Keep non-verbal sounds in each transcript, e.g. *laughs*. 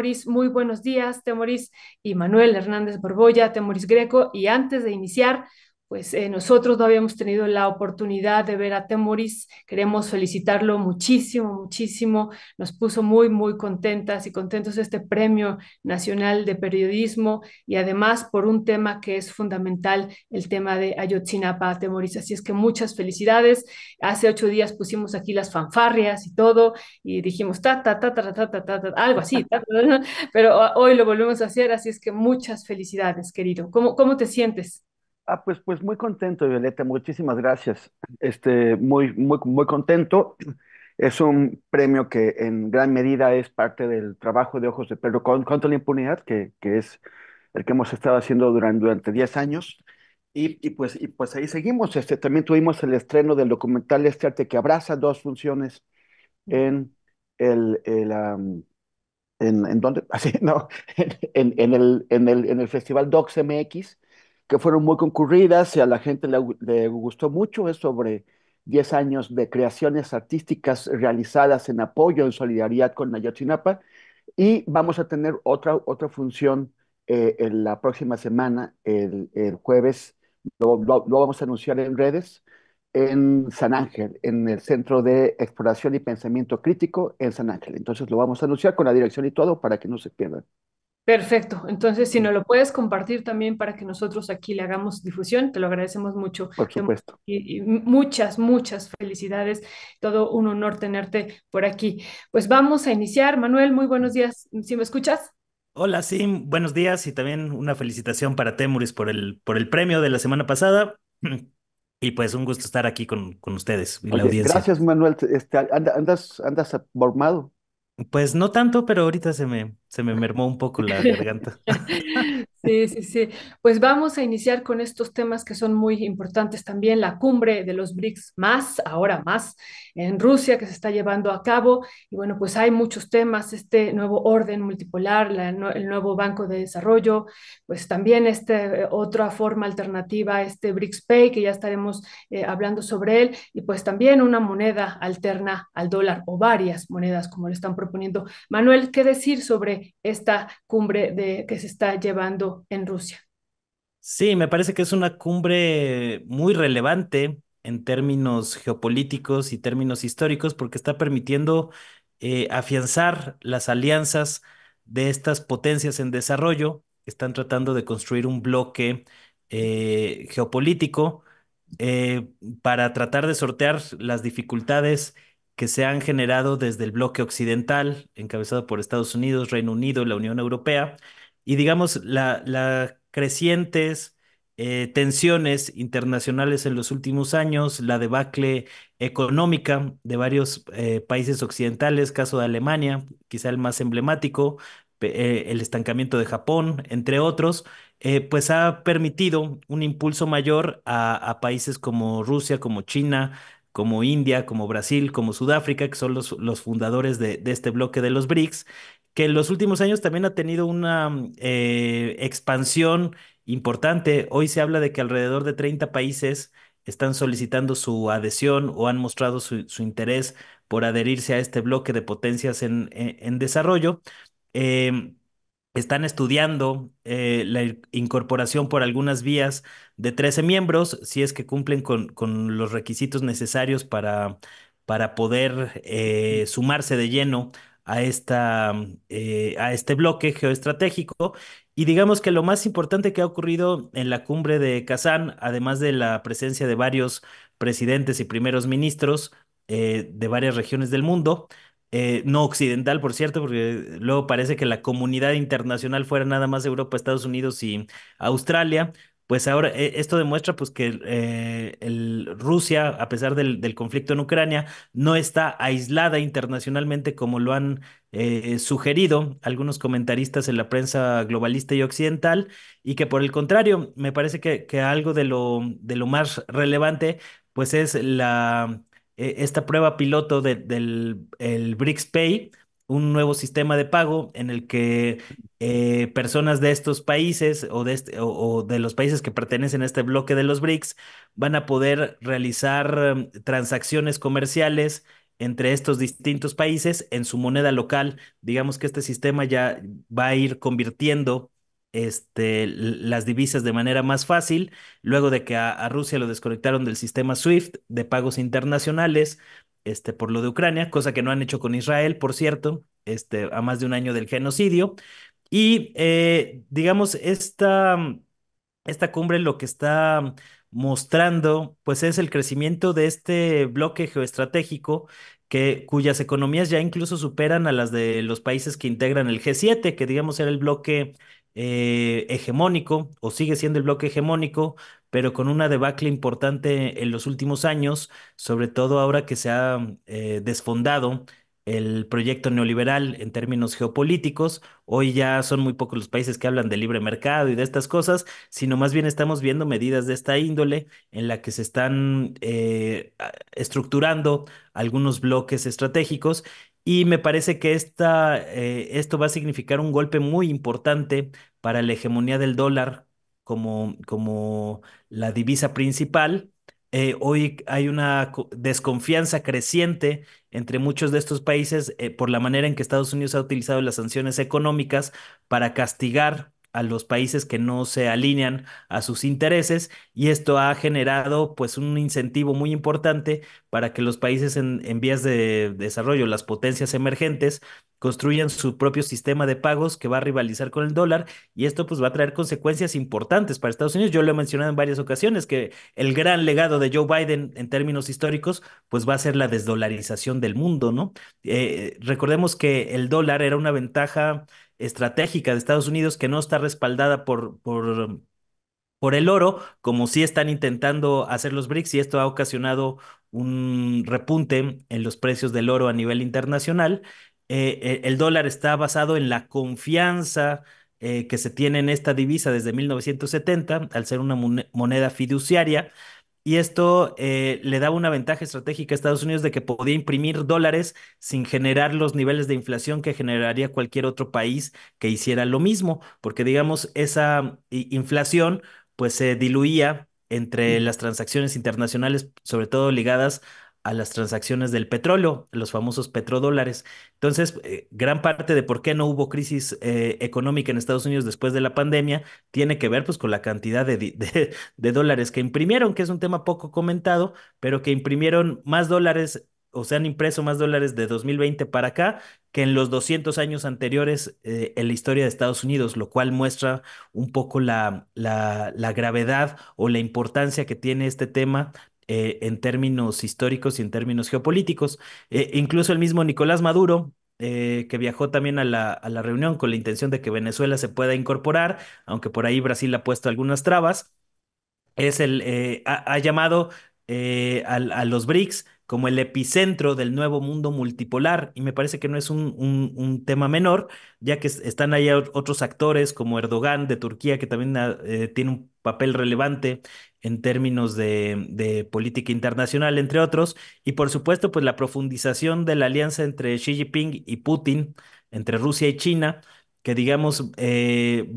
Temoris, muy buenos días, Temoris y Manuel Hernández Borboya, Temoris Greco. Y antes de iniciar, pues nosotros no habíamos tenido la oportunidad de ver a Temoris. Queremos felicitarlo muchísimo, muchísimo. Nos puso muy, muy contentas y contentos este Premio Nacional de Periodismo y además por un tema que es fundamental, el tema de Ayotzinapa, Temoris. Así es que muchas felicidades. Hace ocho días pusimos aquí las fanfarrias y todo y dijimos ta, ta, ta, ta, ta, ta, ta, ta algo así, pero hoy lo volvemos a hacer. Así es que muchas felicidades, querido. ¿Cómo, cómo te sientes? Ah, pues, pues muy contento, Violeta, muchísimas gracias. Este, muy, muy, muy contento. Es un premio que en gran medida es parte del trabajo de Ojos de Pedro contra la impunidad, que, es el que hemos estado haciendo durante, durante 10 años. Y, pues, pues ahí seguimos. Este, también tuvimos el estreno del documental Este Arte que abraza dos funciones en el... en el Festival Docs MX, que fueron muy concurridas y a la gente le, gustó mucho, es sobre 10 años de creaciones artísticas realizadas en apoyo, en solidaridad con Ayotzinapa, y vamos a tener otra, otra función eh, la próxima semana, el, jueves, lo, vamos a anunciar en redes, en San Ángel, en el Centro de Exploración y Pensamiento Crítico en San Ángel. Entonces lo vamos a anunciar con la dirección y todo para que no se pierdan. Perfecto. Entonces, si nos lo puedes compartir también para que nosotros aquí le hagamos difusión, te lo agradecemos mucho. Por supuesto. Y, muchas, muchas felicidades. Todo un honor tenerte por aquí. Pues vamos a iniciar. Manuel, muy buenos días. ¿Si me escuchas? Hola, sí, buenos días y también una felicitación para Temuris por el, por el premio de la semana pasada. Y pues un gusto estar aquí con, con ustedes y la audiencia. Gracias, Manuel. Este, andas, andas formado. Pues no tanto, pero ahorita se me, se me mermó un poco la garganta. *laughs* *laughs* Sí, sí, sí. Pues vamos a iniciar con estos temas que son muy importantes también, la cumbre de los BRICS más, ahora más, en Rusia que se está llevando a cabo. Y bueno, pues hay muchos temas, este nuevo orden multipolar, el nuevo Banco de Desarrollo, pues también esta otra forma alternativa, este BRICS Pay, que ya estaremos eh, hablando sobre él, y pues también una moneda alterna al dólar o varias monedas como le están proponiendo. Manuel, ¿qué decir sobre esta cumbre de, que se está llevando? en Rusia. Sí, me parece que es una cumbre muy relevante en términos geopolíticos y términos históricos porque está permitiendo eh, afianzar las alianzas de estas potencias en desarrollo que están tratando de construir un bloque eh, geopolítico eh, para tratar de sortear las dificultades que se han generado desde el bloque occidental, encabezado por Estados Unidos, Reino Unido, y la Unión Europea, y digamos, las crecientes eh, tensiones internacionales en los últimos años, la debacle económica de varios eh, países occidentales, caso de Alemania, quizá el más emblemático, eh, el estancamiento de Japón, entre otros, pues ha permitido un impulso mayor a, países como Rusia, como China, como India, como Brasil, como Sudáfrica, que son los, los fundadores de, de, este bloque de los BRICS, que en los últimos años también ha tenido una mm, eh, expansión importante. Hoy se habla de que alrededor de 30 países están solicitando su adhesión o han mostrado su, interés por adherirse a este bloque de potencias en, e, desarrollo. Em, están estudiando eh, la incorporación por algunas vías de 13 miembros, si es que cumplen con, los requisitos necesarios para, poder eh, sumarse de lleno a, esta, eh, a este bloque geoestratégico. Y digamos que lo más importante que ha ocurrido en la cumbre de Kazán, además de la presencia de varios presidentes y primeros ministros eh, de varias regiones del mundo, eh, no occidental, por cierto, porque luego parece que la comunidad internacional fuera nada más Europa, Estados Unidos y Australia, pues ahora eh, esto demuestra pues que eh, el Rusia, a pesar del, conflicto en Ucrania, no está aislada internacionalmente como lo han eh, sugerido algunos comentaristas en la prensa globalista y occidental, y que por el contrario, me parece que, algo de lo, de lo más relevante pues es la, e, esta prueba piloto del BRICS Pay, un nuevo sistema de pago en el que eh, personas de estos países o de, este, o, de, los países que pertenecen a este bloque de los BRICS van a poder realizar mm, transacciones comerciales entre estos distintos países en su moneda local. Digamos que este sistema ya va a ir convirtiendo este, las divisas de manera más fácil, luego de que a Rusia lo desconectaron del sistema SWIFT de pagos internacionales, este, por lo de Ucrania, cosa que no han hecho con Israel, por cierto, este, a más de un año del genocidio. Y eh, digamos, esta, esta cumbre lo que está mostrando, pues es el crecimiento de este bloque geoestratégico que, cuyas economías ya incluso superan a las de los países que integran el G7, que digamos era el bloque eh, hegemónico o sigue siendo el bloque hegemónico pero con una debacle importante en los últimos años, sobre todo ahora que se ha eh, desfondado el proyecto neoliberal en términos geopolíticos. Hoy ya son muy pocos los países que hablan de libre mercado y de estas cosas, sino más bien estamos viendo medidas de esta índole en la que se están eh, estructurando algunos bloques estratégicos y me parece que esta, eh, esto va a significar un golpe muy importante para la hegemonía del dólar como, la divisa principal, eh, hoy hay una desconfianza creciente entre muchos de estos países eh, por la manera en que Estados Unidos ha utilizado las sanciones económicas para castigar a los países que no se alinean a sus intereses y esto ha generado pues un incentivo muy importante para que los países en, vías de desarrollo, las potencias emergentes, construyan su propio sistema de pagos que va a rivalizar con el dólar y esto pues va a traer consecuencias importantes para Estados Unidos. Yo lo he mencionado en varias ocasiones que el gran legado de Joe Biden en términos históricos pues va a ser la desdolarización del mundo, ¿no? Eh, recordemos que el dólar era una ventaja estratégica de Estados Unidos que no está respaldada por, por, por el oro, como sí están intentando hacer los BRICS, y esto ha ocasionado un repunte en los precios del oro a nivel internacional. Eh, eh, el dólar está basado en la confianza eh, que se tiene en esta divisa desde 1970, al ser una moneda fiduciaria, y esto eh, le daba una ventaja estratégica a Estados Unidos de que podía imprimir dólares sin generar los niveles de inflación que generaría cualquier otro país que hiciera lo mismo, porque digamos, esa inflación pues se diluía entre las transacciones internacionales, sobre todo ligadas a las transacciones del petróleo, los famosos petrodólares. Entonces, eh, gran parte de por qué no hubo crisis eh, económica en Estados Unidos después de la pandemia tiene que ver pues, con la cantidad de, *laughs* dólares que imprimieron, que es un tema poco comentado, pero que imprimieron más dólares o se han impreso más dólares de 2020 para acá que en los 200 años anteriores eh, en la historia de Estados Unidos, lo cual muestra un poco la gravedad o la importancia que tiene este tema eh, en términos históricos y en términos geopolíticos. Eh, incluso el mismo Nicolás Maduro, eh, que viajó también a la, reunión con la intención de que Venezuela se pueda incorporar, aunque por ahí Brasil ha puesto algunas trabas, es el, ha, llamado a los BRICS como el epicentro del nuevo mundo multipolar, y me parece que no es un, un, tema menor, ya que están ahí otros actores como Erdogan de Turquía, que también ah, eh, tiene un papel relevante en términos de, política internacional, entre otros, y por supuesto, pues la profundización de la alianza entre Xi Jinping y Putin, entre Rusia y China, que digamos eh,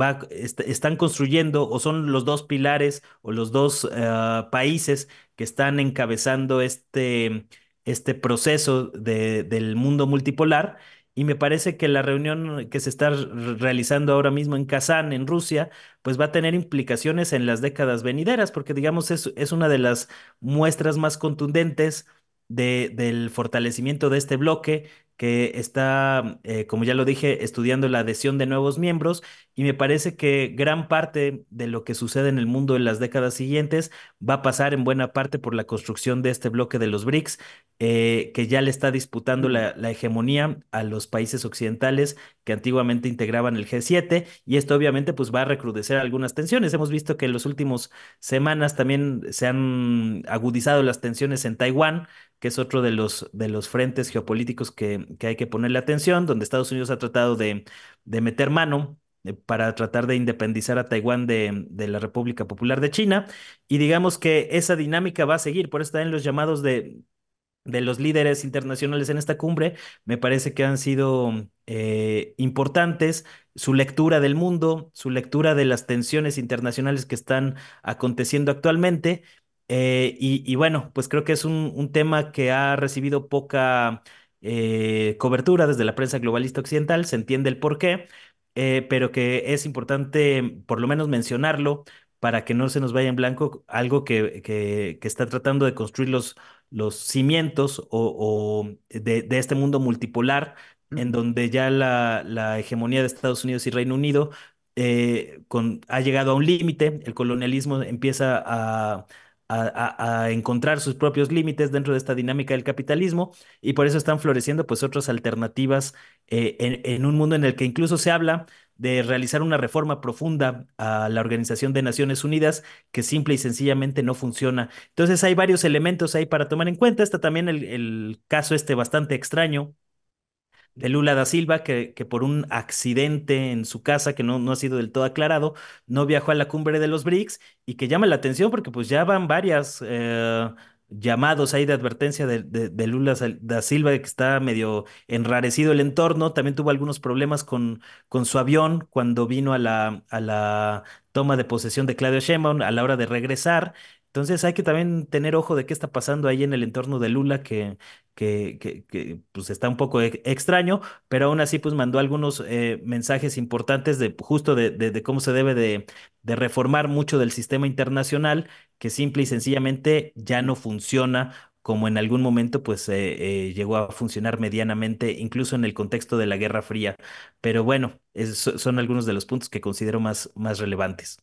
están construyendo o son los dos pilares o los dos eh, países que están encabezando este, este proceso de, del mundo multipolar. Y me parece que la reunión que se está realizando ahora mismo en Kazán, en Rusia, pues va a tener implicaciones en las décadas venideras, porque digamos es, es una de las muestras más contundentes de, del fortalecimiento de este bloque que está, eh, como ya lo dije, estudiando la adhesión de nuevos miembros y me parece que gran parte de lo que sucede en el mundo en las décadas siguientes va a pasar en buena parte por la construcción de este bloque de los BRICS, eh, que ya le está disputando la, hegemonía a los países occidentales que antiguamente integraban el G7 y esto obviamente pues va a recrudecer algunas tensiones. Hemos visto que en las últimas semanas también se han agudizado las tensiones en Taiwán, que es otro de los, de los frentes geopolíticos que, que hay que ponerle atención, donde Estados Unidos ha tratado de, de meter mano eh, para tratar de independizar a Taiwán de, la República Popular de China. Y digamos que esa dinámica va a seguir, por eso en los llamados de, de los líderes internacionales en esta cumbre. Me parece que han sido eh, importantes su lectura del mundo, su lectura de las tensiones internacionales que están aconteciendo actualmente. Eh, y, bueno, pues creo que es un tema que ha recibido poca eh, cobertura desde la prensa globalista occidental, se entiende el porqué, eh, pero que es importante por lo menos mencionarlo para que no se nos vaya en blanco algo que, que, está tratando de construir los, los cimientos o, de, de, este mundo multipolar en donde ya la, la hegemonía de Estados Unidos y Reino Unido eh, con, ha llegado a un límite, el colonialismo empieza a, a, encontrar sus propios límites dentro de esta dinámica del capitalismo y por eso están floreciendo pues otras alternativas eh, en, un mundo en el que incluso se habla de realizar una reforma profunda a la Organización de Naciones Unidas que simple y sencillamente no funciona. Entonces hay varios elementos ahí para tomar en cuenta. Está también el, el caso este bastante extraño de Lula da Silva, que, que, por un accidente en su casa que no, no ha sido del todo aclarado, no viajó a la cumbre de los BRICS y que llama la atención porque pues ya van varias eh, llamados ahí de advertencia de, Lula da Silva, que está medio enrarecido el entorno, también tuvo algunos problemas con, con su avión cuando vino a la, a la toma de posesión de Claudio Sheinbaum a la hora de regresar. Entonces hay que también tener ojo de qué está pasando ahí en el entorno de Lula, que, que, pues está un poco e, extraño, pero aún así pues mandó algunos eh, mensajes importantes de justo de, cómo se debe de, reformar mucho del sistema internacional, que simple y sencillamente ya no funciona como en algún momento pues eh, eh, llegó a funcionar medianamente, incluso en el contexto de la Guerra Fría. Pero bueno, esos son algunos de los puntos que considero más, más relevantes.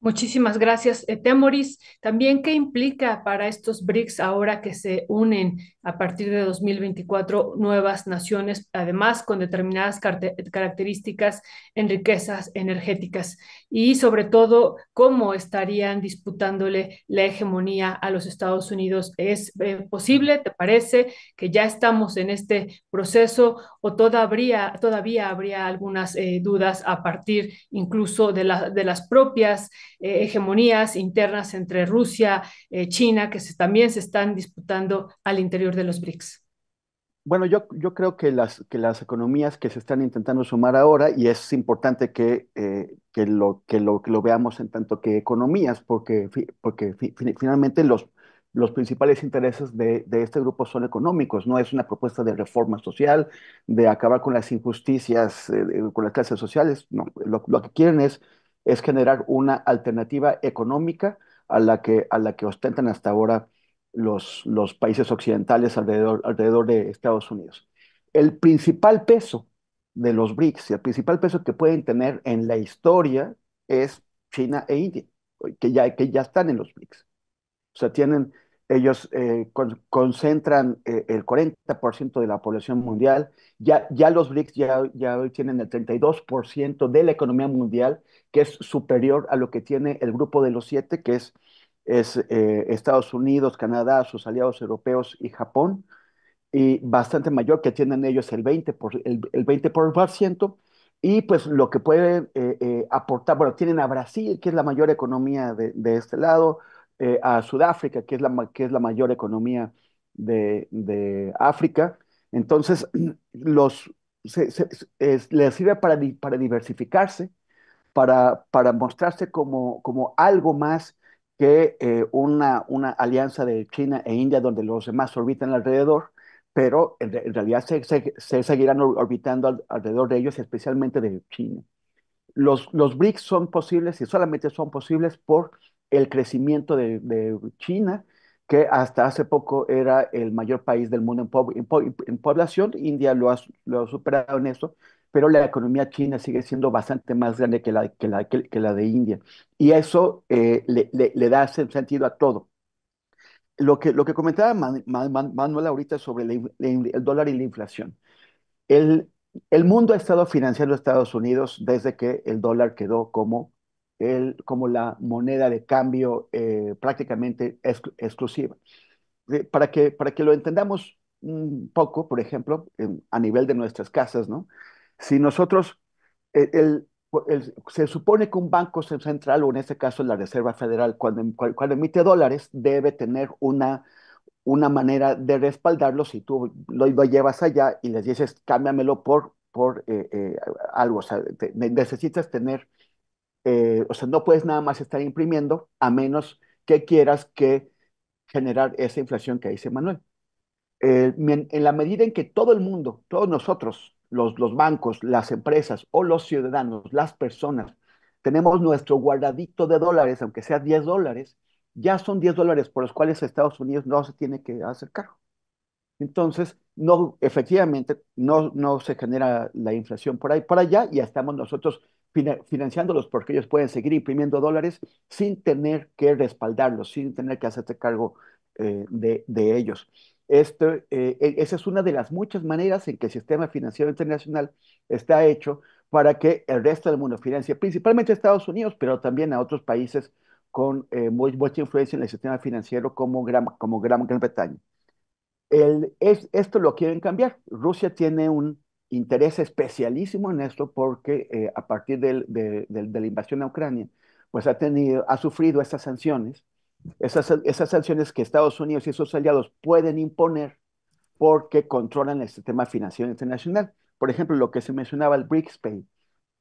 Muchísimas gracias, eh, Temoris. También, ¿qué implica para estos BRICS ahora que se unen a partir de 2024 nuevas naciones, además con determinadas características en riquezas energéticas? Y sobre todo, ¿cómo estarían disputándole la hegemonía a los Estados Unidos? ¿Es eh, posible, te parece, que ya estamos en este proceso o todavía, todavía habría algunas eh, dudas a partir incluso de, de las propias? Eh, hegemonías internas entre Rusia, eh, China, que también se están disputando al interior de los BRICS. Bueno, yo, yo creo que las, que las economías que se están intentando sumar ahora, y es importante que, eh, lo, que, lo, veamos en tanto que economías, porque, porque finalmente los, los principales intereses de, este grupo son económicos, no es una propuesta de reforma social, de acabar con las injusticias con las clases sociales, no, lo que quieren es es generar una alternativa económica a la que, a la que ostentan hasta ahora los, los países occidentales alrededor, alrededor de Estados Unidos. El principal peso de los BRICS, el principal peso que pueden tener en la historia es China e India, que ya, que ya están en los BRICS. O sea, tienen ellos eh, concentran eh, el 40% de la población mundial, ya, ya los BRICS ya, ya hoy tienen el 32% de la economía mundial, que es superior a lo que tiene el grupo de los siete, que es, es eh, Estados Unidos, Canadá, sus aliados europeos y Japón, y bastante mayor que tienen ellos el 20%, el, 20% y pues lo que pueden aportar, bueno, tienen a Brasil, que es la mayor economía de, de este lado, eh, a Sudáfrica, que es la, que es la mayor economía de, África. Entonces, *clears throat* los, les sirve para, para diversificarse, para, para mostrarse como, como algo más que eh, una, una alianza de China e India donde los demás orbitan alrededor, pero en, realidad se, seguirán orbitando alrededor de ellos, especialmente de China. Los, los BRICS son posibles y solamente son posibles por el crecimiento de, China, que hasta hace poco era el mayor país del mundo en, población. India lo ha, superado en eso, pero la economía china sigue siendo bastante más grande que la, la, que, la de India. Y eso eh, le, da sentido a todo. Lo que, lo que comentaba Manuel ahorita sobre el, dólar y la inflación. El, el mundo ha estado financiando a Estados Unidos desde que el dólar quedó como como la moneda de cambio eh, prácticamente exclusiva. Eh, para, que, para que lo entendamos un poco, por ejemplo, a nivel de nuestras casas, ¿no? Si nosotros, e, el, el, se supone que un banco central, o en este caso la Reserva Federal, cuando, em, cuando emite dólares, debe tener una, una manera de respaldarlo si tú lo, llevas allá y les dices, cámbiamelo por, por eh, algo, o sea, necesitas tener eh, o sea, no puedes nada más estar imprimiendo a menos que quieras que generar esa inflación que dice Manuel. Eh, en, la medida en que todo el mundo, todos nosotros, los, bancos, las empresas o los ciudadanos, las personas, tenemos nuestro guardadito de dólares, aunque sea 10 dólares, ya son 10 dólares por los cuales Estados Unidos no se tiene que hacer cargo. Entonces, no, efectivamente, no, se genera la inflación por ahí, por allá, y estamos nosotros financiándolos porque ellos pueden seguir imprimiendo dólares sin tener que respaldarlos, sin tener que hacerse cargo eh, de, ellos. Esto, eh, e-, esa es una de las muchas maneras en que el sistema financiero internacional está hecho para que el resto del mundo financie, principalmente a Estados Unidos, pero también a otros países con eh, muy, mucha influencia en el sistema financiero como Gran, como Gran Bretaña. El, es, esto lo quieren cambiar. Rusia tiene un interés especialísimo en esto porque eh, a partir de, la invasión a Ucrania, pues ha, tenido, ha sufrido esas sanciones, esas, sanciones que Estados Unidos y sus aliados pueden imponer porque controlan el sistema financiero internacional. Por ejemplo, lo que se mencionaba, el BRICSPay.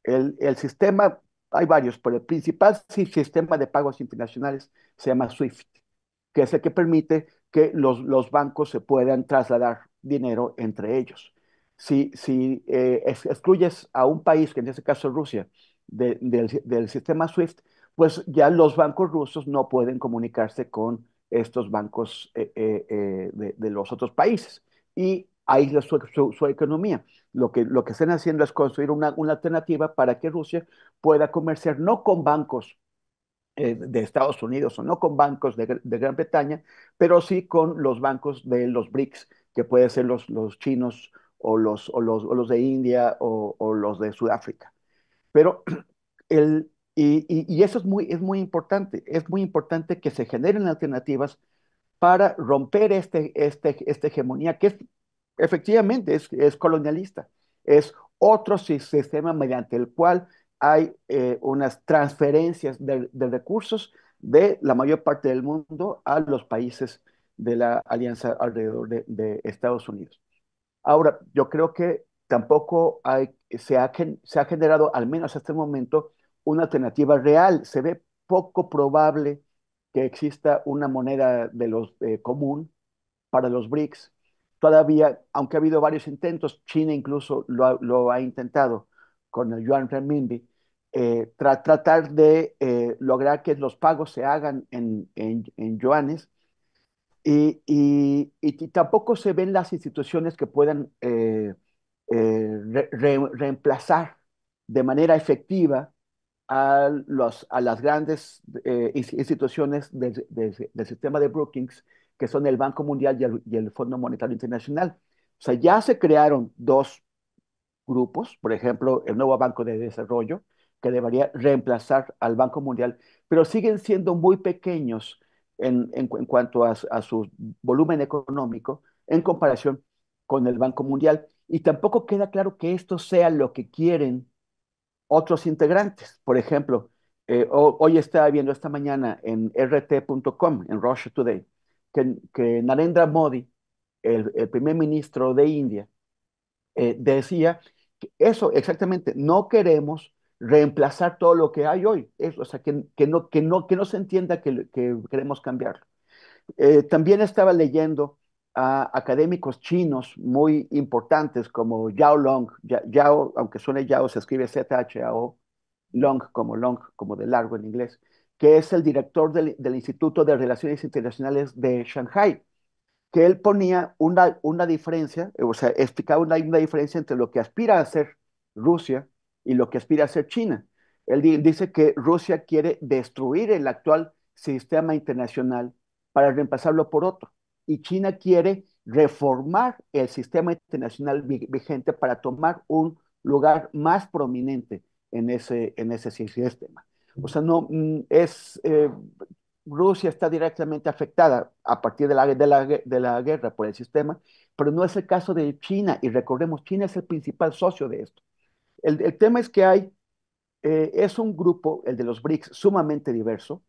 El, el sistema, hay varios, pero el principal sistema de pagos internacionales se llama SWIFT, que es el que permite que los bancos se puedan trasladar dinero entre ellos si, eh, excluyes a un país, que en este caso es Rusia, del, sistema SWIFT, pues ya los bancos rusos no pueden comunicarse con estos bancos eh, eh, de, los otros países y aísla su, su, economía. Lo que, lo que están haciendo es construir una, alternativa para que Rusia pueda comerciar no con bancos de Estados Unidos o no con bancos de, Gran Bretaña, pero sí con los bancos de los BRICS, que pueden ser los chinos, o los, o los, de India o, los de Sudáfrica. Pero *clears throat* el, y, eso es muy, es muy importante, es muy importante que se generen alternativas para romper este, este, esta hegemonía que es, efectivamente es, colonialista, es otro sistema mediante el cual hay eh, unas transferencias de, recursos de la mayor parte del mundo a los países de la alianza alrededor de Estados Unidos. Ahora, yo creo que tampoco se, ha, generado, al menos hasta el momento, una alternativa real. Se ve poco probable que exista una moneda de los, eh, común para los BRICS. Todavía, aunque ha habido varios intentos, China incluso lo ha, intentado con el yuan renminbi, eh, tratar de eh, lograr que los pagos se hagan en yuanes y, y, tampoco se ven las instituciones que puedan eh, eh, reemplazar de manera efectiva a, a las grandes eh, instituciones del, sistema de Brookings, que son el Banco Mundial y el, y el, Fondo Monetario Internacional. O sea, ya se crearon dos grupos, por ejemplo, el nuevo Banco de Desarrollo, que debería reemplazar al Banco Mundial, pero siguen siendo muy pequeños en, cuanto a, su volumen económico en comparación con el Banco Mundial. Y tampoco queda claro que esto sea lo que quieren otros integrantes. Por ejemplo, eh, hoy estaba viendo esta mañana en rt.com, en Russia Today, que, Narendra Modi, el, primer ministro de India, eh, decía que eso exactamente, no queremos reemplazar todo lo que hay hoy. o sea, que, no, que, no, que no se entienda que, queremos cambiarlo. Eh, también estaba leyendo a académicos chinos muy importantes como Yao Long, Yao, aunque suene Yao, se escribe Z-H-A-O, Long como Long, como de largo en inglés, que es el director del, Instituto de Relaciones Internacionales de Shanghai, que él ponía una, una diferencia, o sea, explicaba una, una diferencia entre lo que aspira a ser Rusia y lo que aspira a ser China. Él dice que Rusia quiere destruir el actual sistema internacional para reemplazarlo por otro. Y China quiere reformar el sistema internacional vigente para tomar un lugar más prominente en ese, en ese sistema. Este o sea, no mm, es eh, Rusia está directamente afectada a partir de la, de, la, de la guerra por el sistema, pero no es el caso de China. Y recordemos, China es el principal socio de esto. El, tema es que hay, eh, es un grupo, el de los BRICS, sumamente diverso,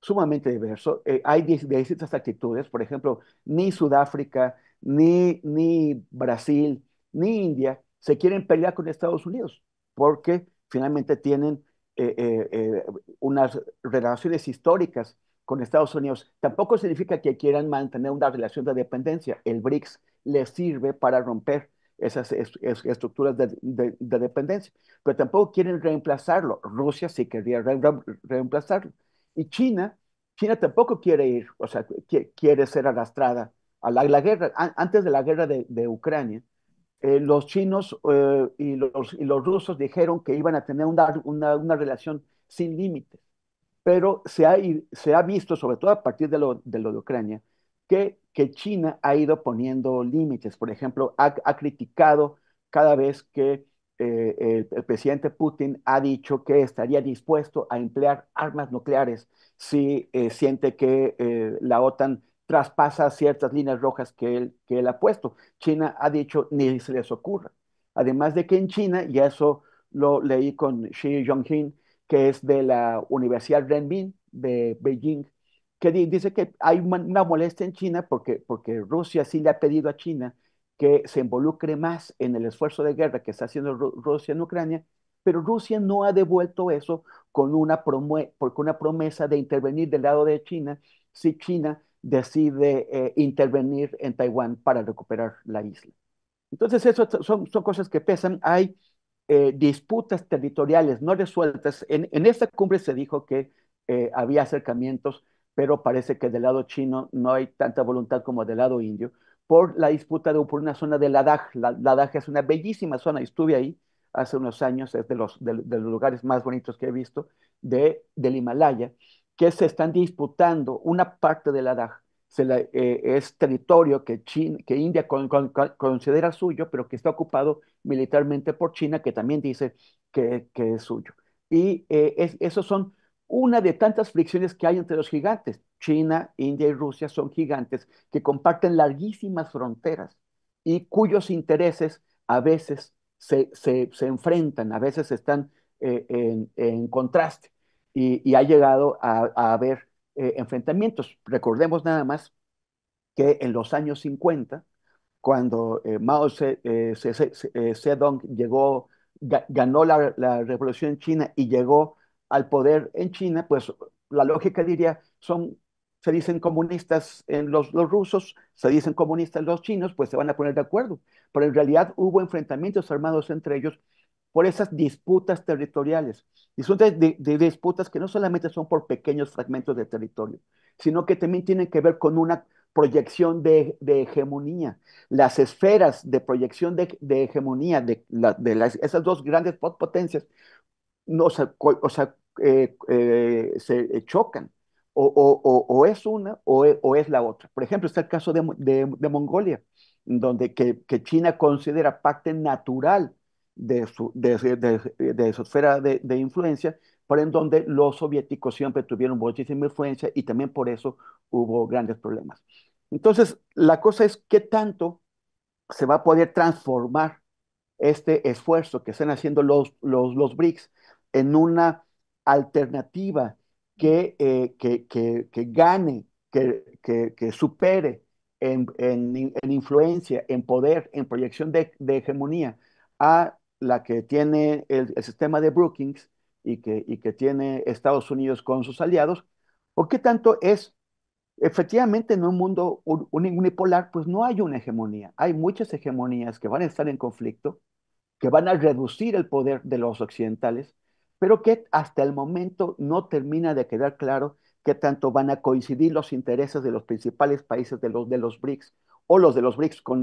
sumamente diverso. Eh, hay distintas actitudes, por ejemplo, ni Sudáfrica, ni, ni Brasil, ni India se quieren pelear con Estados Unidos, porque finalmente tienen eh, unas relaciones históricas con Estados Unidos. Tampoco significa que quieran mantener una relación de dependencia. El BRICS les sirve para romper esas estructuras de, dependencia, pero tampoco quieren reemplazarlo. Rusia sí quería reemplazarlo. Y China, China tampoco quiere ir, o sea, quiere, ser arrastrada a la, guerra. antes de la guerra de, Ucrania, eh, los chinos eh, y, los, rusos dijeron que iban a tener una, una, relación sin límites, pero se ha, se ha visto, sobre todo a partir de, lo de Ucrania, que, China ha ido poniendo límites. Por ejemplo, ha, criticado cada vez que eh, el, presidente Putin ha dicho que estaría dispuesto a emplear armas nucleares si eh, siente que eh, la OTAN traspasa ciertas líneas rojas que él, que él ha puesto. China ha dicho ni se les ocurra. Además de que en China, y eso lo leí con Xi Jinping, que es de la Universidad Renmin de Beijing, que dice que hay una molestia en China porque, porque Rusia sí le ha pedido a China que se involucre más en el esfuerzo de guerra que está haciendo Rusia en Ucrania, pero Rusia no ha devuelto eso con una, porque una promesa de intervenir del lado de China si China decide eh, intervenir en Taiwán para recuperar la isla. Entonces, eso son, cosas que pesan. Hay eh, disputas territoriales no resueltas. En, esta cumbre se dijo que eh, había acercamientos pero parece que del lado chino no hay tanta voluntad como del lado indio, por la disputa de, por una zona de Ladakh. La, Ladakh es una bellísima zona, estuve ahí hace unos años, es de los, de, los lugares más bonitos que he visto de, del Himalaya, que se están disputando una parte de Ladakh. Se la, eh, es territorio que, China, que India considera suyo, pero que está ocupado militarmente por China, que también dice que, que es suyo. Y eh, esos son una de tantas fricciones que hay entre los gigantes. China, India y Rusia son gigantes que comparten larguísimas fronteras y cuyos intereses a veces se, enfrentan, a veces están eh, en, contraste y, ha llegado a, haber eh, enfrentamientos. Recordemos nada más que en los años 50, cuando eh, Mao Zedong llegó, ganó la, revolución China y llegó al poder en China, pues la lógica diría, son, se dicen comunistas en los, los rusos, se dicen comunistas los chinos, pues se van a poner de acuerdo. Pero en realidad hubo enfrentamientos armados entre ellos por esas disputas territoriales, y de, de, disputas que no solamente son por pequeños fragmentos de territorio, sino que también tienen que ver con una proyección de, de hegemonía. Las esferas de proyección de, de hegemonía de, las, esas dos grandes potencias no, o sea, eh, eh, se eh, chocan. O, es una e, o, es la otra. Por ejemplo, está el caso de, de, de Mongolia, donde que, China considera parte natural de su, de, su esfera de, influencia, pero en donde los soviéticos siempre tuvieron muchísima influencia y también por eso hubo grandes problemas. Entonces, la cosa es qué tanto se va a poder transformar este esfuerzo que están haciendo los, los, los BRICS en una alternativa eh, que, gane, que, supere en, influencia, en poder, en proyección de, hegemonía a la que tiene el, sistema de Brookings y que, y que tiene Estados Unidos con sus aliados, o qué tanto es Efectivamente, en un mundo un unipolar, pues no hay una hegemonía. Hay muchas hegemonías que van a estar en conflicto, que van a reducir el poder de los occidentales, pero que hasta el momento no termina de quedar claro que tanto van a coincidir los intereses de los principales países de los, de los BRICS o los de los BRICS con,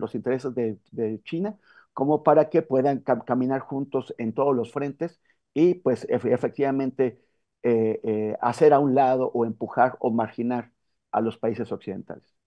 los intereses de, China, como para que puedan caminar juntos en todos los frentes y pues efectivamente eh, eh, hacer a un lado o empujar o marginar a los países occidentales.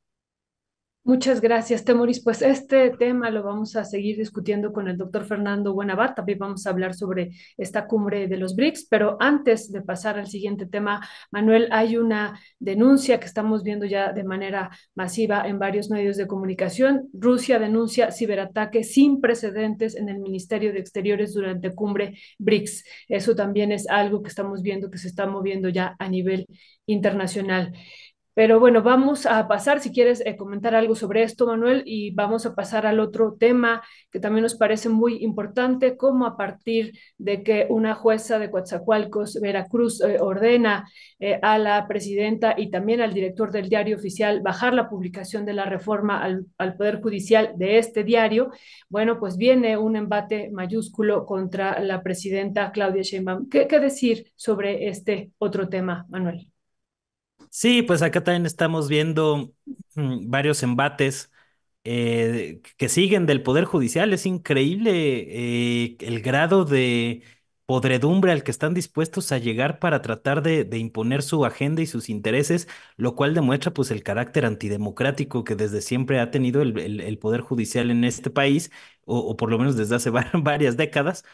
Muchas gracias, Temoris. Pues este tema lo vamos a seguir discutiendo con el doctor Fernando buenavar También vamos a hablar sobre esta cumbre de los BRICS. Pero antes de pasar al siguiente tema, Manuel, hay una denuncia que estamos viendo ya de manera masiva en varios medios de comunicación. Rusia denuncia ciberataque sin precedentes en el Ministerio de Exteriores durante cumbre BRICS. Eso también es algo que estamos viendo que se está moviendo ya a nivel internacional. Pero bueno, vamos a pasar, si quieres eh, comentar algo sobre esto, Manuel, y vamos a pasar al otro tema que también nos parece muy importante, como a partir de que una jueza de Coatzacoalcos, Veracruz, eh, ordena eh, a la presidenta y también al director del diario oficial bajar la publicación de la reforma al, Poder Judicial de este diario, bueno, pues viene un embate mayúsculo contra la presidenta Claudia Sheinbaum. qué decir sobre este otro tema, Manuel? Sí, pues acá también estamos viendo mm, varios embates eh, que siguen del Poder Judicial. Es increíble eh, el grado de podredumbre al que están dispuestos a llegar para tratar de, imponer su agenda y sus intereses, lo cual demuestra pues el carácter antidemocrático que desde siempre ha tenido el, Poder Judicial en este país, o, por lo menos desde hace *laughs* varias décadas,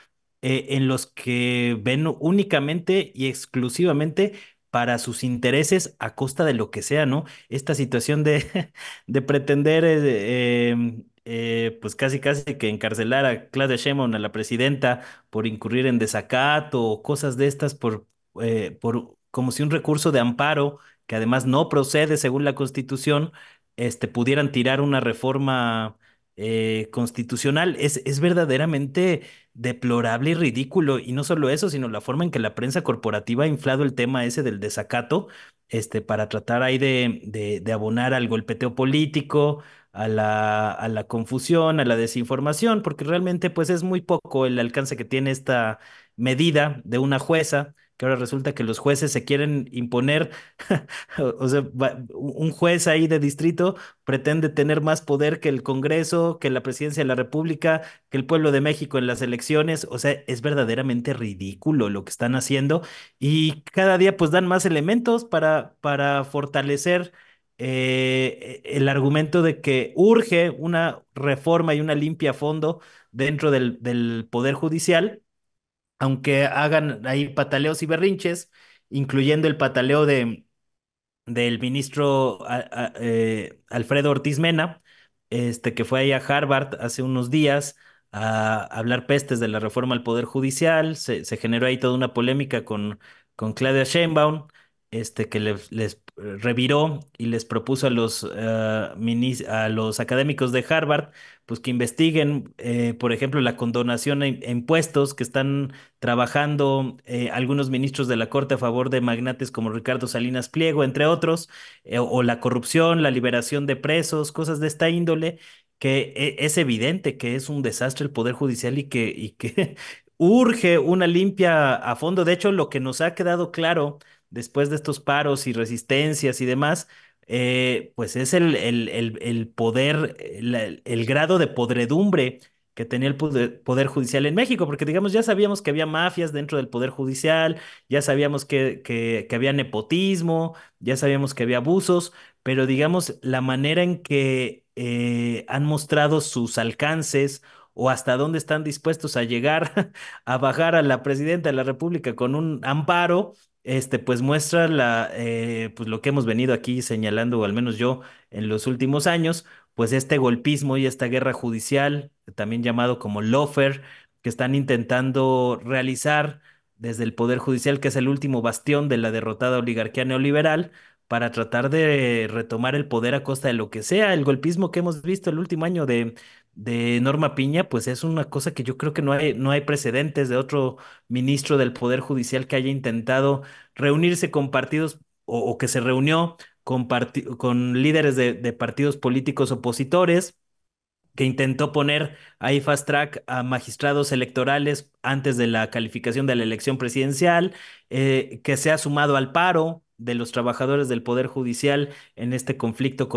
eh, en los que ven únicamente y exclusivamente para sus intereses a costa de lo que sea, ¿no? Esta situación de, *laughs* de pretender, eh, em, eh, pues casi casi que encarcelar a Claudia Sheinbaum, a la presidenta, por incurrir en desacato o cosas de estas, por, eh, por como si un recurso de amparo, que además no procede según la Constitución, este, pudieran tirar una reforma eh, constitucional. Es, verdaderamente deplorable y ridículo. Y no solo eso, sino la forma en que la prensa corporativa ha inflado el tema ese del desacato este, para tratar ahí de, abonar al golpeteo político, a la, a la, confusión, a la desinformación, porque realmente pues es muy poco el alcance que tiene esta medida de una jueza que ahora resulta que los jueces se quieren imponer, *laughs* o sea, un juez ahí de distrito pretende tener más poder que el Congreso, que la Presidencia de la República, que el pueblo de México en las elecciones, o sea, es verdaderamente ridículo lo que están haciendo y cada día pues dan más elementos para, para fortalecer. Eh, e, el argumento de que urge una reforma y una limpia fondo dentro del, del Poder Judicial, aunque hagan ahí pataleos y berrinches, incluyendo el pataleo de, del ministro eh, Alfredo Ortiz Mena, este, que fue ahí a Harvard hace unos días a, hablar pestes de la reforma al Poder Judicial, se, generó ahí toda una polémica con, con Claudia Sheinbaum, este, que les, eh, reviró y les propuso a los, eh, a los académicos de Harvard, pues que investiguen, eh, por ejemplo, la condonación a impuestos que están trabajando algunos ministros de la Corte a favor de magnates como Ricardo Salinas Pliego, entre otros, o la corrupción, la liberación de presos, cosas de esta índole que e, es evidente que es un desastre el Poder Judicial y que, y que *laughs* urge una limpia a fondo. De hecho, lo que nos ha quedado claro después de estos paros y resistencias y demás, eh, pues es el, el, poder, eh, el, grado de podredumbre que tenía el poder, judicial en México, porque digamos, ya sabíamos que había mafias dentro del poder judicial, ya sabíamos que, que, había nepotismo, ya sabíamos que había abusos, pero digamos, la manera en que eh, han mostrado sus alcances o hasta dónde están dispuestos a llegar *laughs* a bajar a la presidenta de la República con un amparo, este, pues muestra la, eh, pues lo que hemos venido aquí señalando, o al menos yo, en los últimos años, pues este golpismo y esta guerra judicial, también llamado como lofer, que están intentando realizar desde el Poder Judicial, que es el último bastión de la derrotada oligarquía neoliberal, para tratar de retomar el poder a costa de lo que sea. El golpismo que hemos visto el último año de, de Norma Piña, pues es una cosa que yo creo que no hay, no hay precedentes de otro ministro del Poder Judicial que haya intentado reunirse con partidos o, que se reunió con, líderes de, partidos políticos opositores que intentó poner ahí fast track a magistrados electorales antes de la calificación de la elección presidencial, eh, que se ha sumado al paro de los trabajadores del Poder Judicial en este conflicto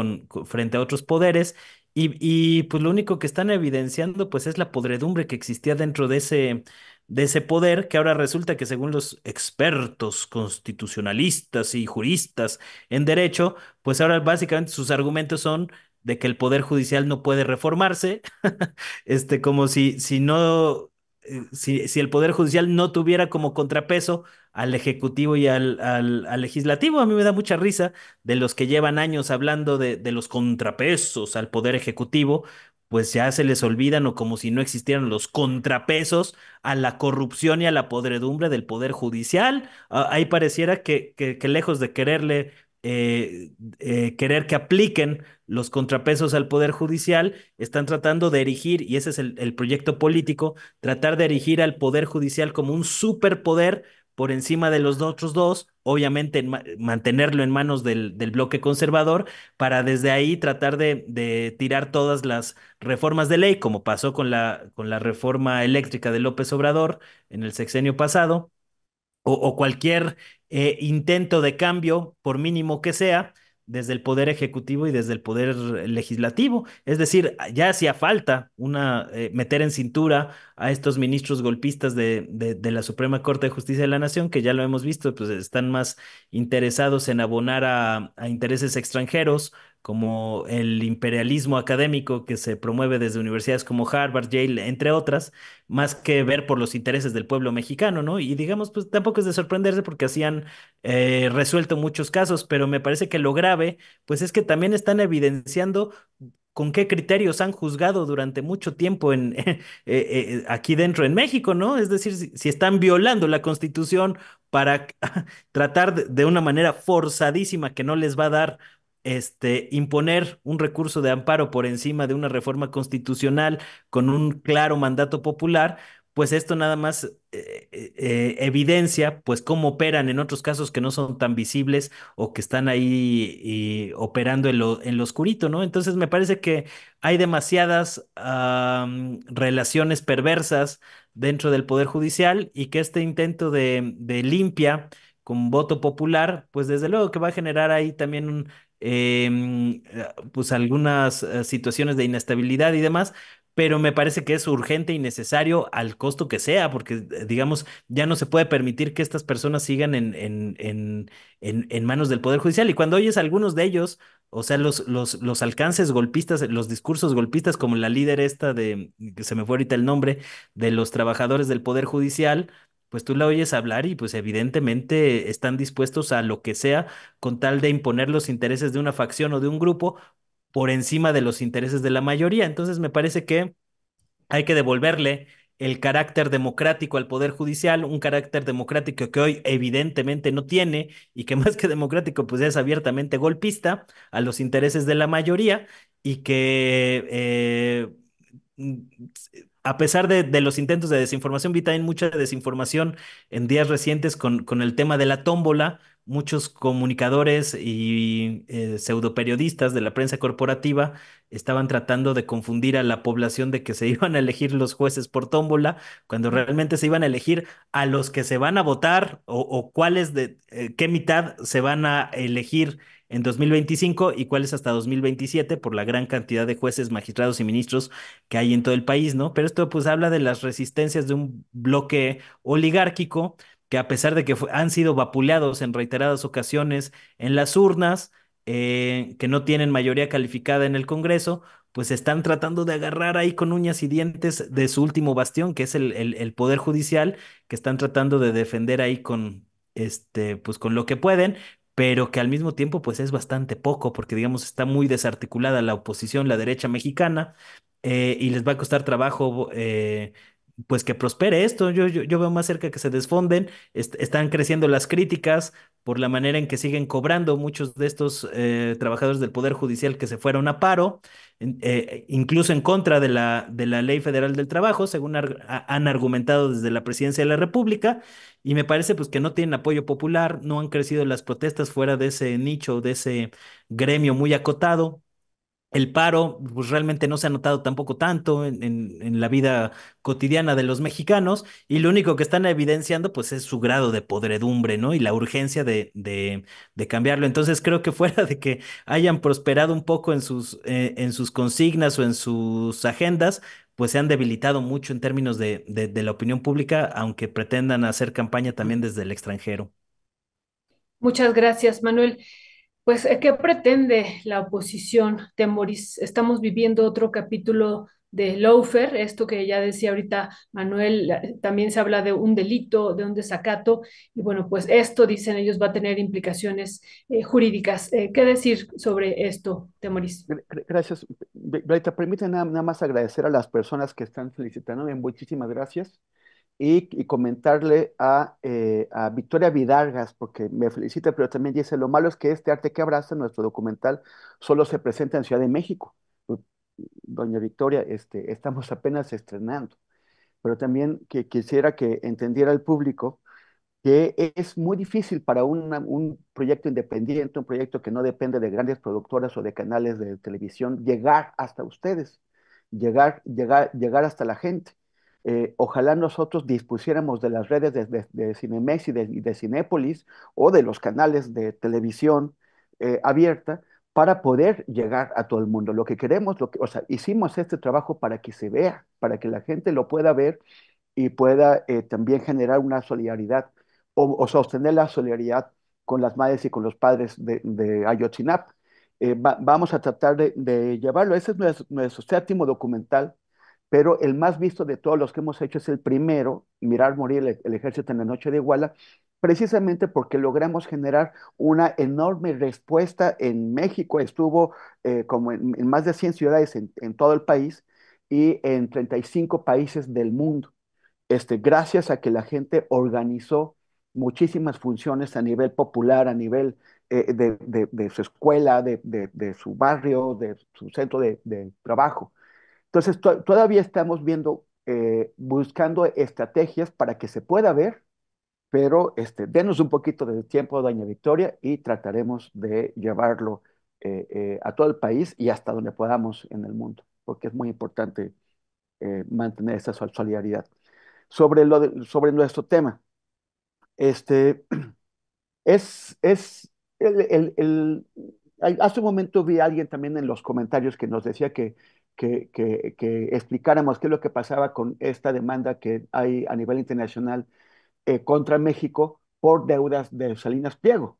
frente a otros poderes y, pues lo único que están evidenciando pues es la podredumbre que existía dentro de ese, de ese poder que ahora resulta que según los expertos constitucionalistas y juristas en derecho, pues ahora básicamente sus argumentos son de que el poder judicial no puede reformarse, *laughs* este como si si no eh, si, el Poder Judicial no tuviera como contrapeso al Ejecutivo y al, al, Legislativo. A mí me da mucha risa de los que llevan años hablando de, los contrapesos al Poder Ejecutivo, pues ya se les olvidan o como si no existieran los contrapesos a la corrupción y a la podredumbre del Poder Judicial. Ah, ahí pareciera que, que lejos de quererle eh, eh, querer que apliquen los contrapesos al Poder Judicial, están tratando de erigir, y ese es el, proyecto político, tratar de erigir al Poder Judicial como un superpoder por encima de los otros dos, obviamente mantenerlo en manos del, bloque conservador para desde ahí tratar de, tirar todas las reformas de ley, como pasó con la reforma eléctrica de López Obrador en el sexenio pasado, o, cualquier eh, intento de cambio, por mínimo que sea, desde el poder ejecutivo y desde el poder legislativo. Es decir, ya hacía falta una, eh, meter en cintura a estos ministros golpistas de, la Suprema Corte de Justicia de la Nación, que ya lo hemos visto, pues están más interesados en abonar a intereses extranjeros como el imperialismo académico que se promueve desde universidades como Harvard, Yale, entre otras, más que ver por los intereses del pueblo mexicano, ¿no? Y digamos, pues tampoco es de sorprenderse porque así han eh, resuelto muchos casos, pero me parece que lo grave, pues es que también están evidenciando con qué criterios han juzgado durante mucho tiempo en, *laughs* eh, eh, aquí dentro en México, ¿no? Es decir, si, están violando la Constitución para *laughs* tratar de una manera forzadísima que no les va a dar este, imponer un recurso de amparo por encima de una reforma constitucional con un claro mandato popular, pues esto nada más eh, eh, eh, evidencia pues cómo operan en otros casos que no son tan visibles o que están ahí operando en lo, oscurito, ¿no? Entonces me parece que hay demasiadas relaciones perversas dentro del Poder Judicial y que este intento de, de limpia con voto popular, pues desde luego que va a generar ahí también un Em, eh, pues algunas eh, situaciones de inestabilidad y demás, pero me parece que es urgente y necesario al costo que sea, porque eh, digamos, ya no se puede permitir que estas personas sigan en, en, en, en manos del Poder Judicial. Y cuando oyes algunos de ellos, o sea, los, los, los, alcances golpistas, los discursos golpistas, como la líder esta de, que se me fue ahorita el nombre, de los trabajadores del Poder Judicial, pues tú la oyes hablar y pues evidentemente están dispuestos a lo que sea con tal de imponer los intereses de una facción o de un grupo por encima de los intereses de la mayoría. Entonces me parece que hay que devolverle el carácter democrático al Poder Judicial, un carácter democrático que hoy evidentemente no tiene y que *laughs* más que democrático pues es abiertamente golpista a los intereses de la mayoría y que eh, mm, a pesar de, los intentos de desinformación, vi también mucha desinformación en días recientes con, el tema de la tómbola. Muchos comunicadores y pseudo eh, pseudoperiodistas de la prensa corporativa estaban tratando de confundir a la población de que se *laughs* iban a elegir los jueces por tómbola, cuando realmente se iban a elegir a los que se van a votar o, cuáles de eh, qué mitad se van a elegir en 2025 y cuáles hasta 2027 por la gran cantidad de jueces, magistrados y ministros que hay en todo el país, ¿no? Pero esto pues habla de las resistencias de un bloque oligárquico que a pesar de que han sido vapuleados en reiteradas ocasiones en las urnas, eh, que no tienen mayoría calificada en el Congreso, pues están tratando de agarrar ahí con uñas y dientes de su último bastión, que es el, el, Poder Judicial, que están tratando de defender ahí con, este, pues con lo que pueden, pero que al mismo tiempo pues es bastante poco, porque digamos está muy desarticulada la oposición, la derecha mexicana, eh, y les va a costar trabajo eh, pues que prospere esto. Yo, yo, veo más cerca que se desfonden. están creciendo las críticas por la manera en que siguen cobrando muchos de estos eh, trabajadores del Poder Judicial que se fueron a paro, eh, incluso en contra de la, de la Ley Federal del Trabajo, según han argumentado desde la Presidencia de la República. Y me parece pues, que no tienen apoyo popular, no han crecido las protestas fuera de ese nicho, de ese gremio muy acotado. El paro, pues realmente no se ha notado tampoco tanto en, la vida cotidiana de los mexicanos y lo único que están evidenciando pues es su grado de podredumbre, ¿no? Y la urgencia de, cambiarlo. Entonces creo que fuera de que hayan prosperado un poco eh, en sus, consignas o en sus agendas, pues se han debilitado mucho en términos de, de, la opinión pública, aunque pretendan hacer campaña también desde el extranjero. Muchas gracias, Manuel. Pues, ¿qué pretende la oposición? Temoris? estamos viviendo otro capítulo de Loafer, esto que ya decía ahorita Manuel, eh, también se habla de un delito, de un desacato, y bueno, pues esto, dicen ellos, va a tener implicaciones eh, jurídicas. Eh, ¿Qué decir sobre esto, Temoris? Gracias, te Permíteme nada, más agradecer a las personas que están felicitando, muchísimas gracias y, comentarle eh, a, Victoria Vidargas, porque me felicita, pero también dice, lo malo es que este arte que abraza nuestro documental solo se presenta en Ciudad de México. Pues, doña Victoria, este, estamos apenas estrenando, pero también que quisiera que entendiera el público que es muy difícil para un proyecto independiente, un proyecto que no depende de grandes productoras o de canales de televisión, llegar hasta ustedes, llegar, llegar, llegar hasta la gente. Eh, ojalá nosotros dispusiéramos de las redes de, de, y de, Cinépolis o de los canales de televisión eh, abierta para poder llegar a todo el mundo. Lo que queremos, lo que, o sea, hicimos este trabajo para que se vea, para que la gente lo pueda ver y pueda eh, también generar una solidaridad o, sostener la solidaridad con las madres y con los padres de, Ayotzinapa. vamos a tratar de, llevarlo. Ese es nuestro séptimo documental pero el más visto de todos los que hemos hecho es el primero, Mirar Morir el, Ejército en la Noche de Iguala, precisamente porque logramos generar una enorme respuesta en México, estuvo eh, como en, más de 100 ciudades en, todo el país y en 35 países del mundo, este, gracias a que la gente organizó muchísimas funciones a nivel popular, a nivel eh, de, su escuela, de, su barrio, de su centro de trabajo. Entonces, todavía estamos viendo, eh, buscando estrategias para que se pueda ver, pero este, denos un poquito de tiempo, doña Victoria, y trataremos de llevarlo eh, eh, a todo el país y hasta donde podamos en el mundo, porque es muy importante mantener esa solidaridad. Sobre, lo sobre nuestro tema, este, *clears throat* es, es hace un momento vi a alguien también en los comentarios que nos decía que que, que, explicáramos qué es lo que pasaba con esta demanda que hay a nivel internacional eh, contra México por deudas de Salinas Pliego.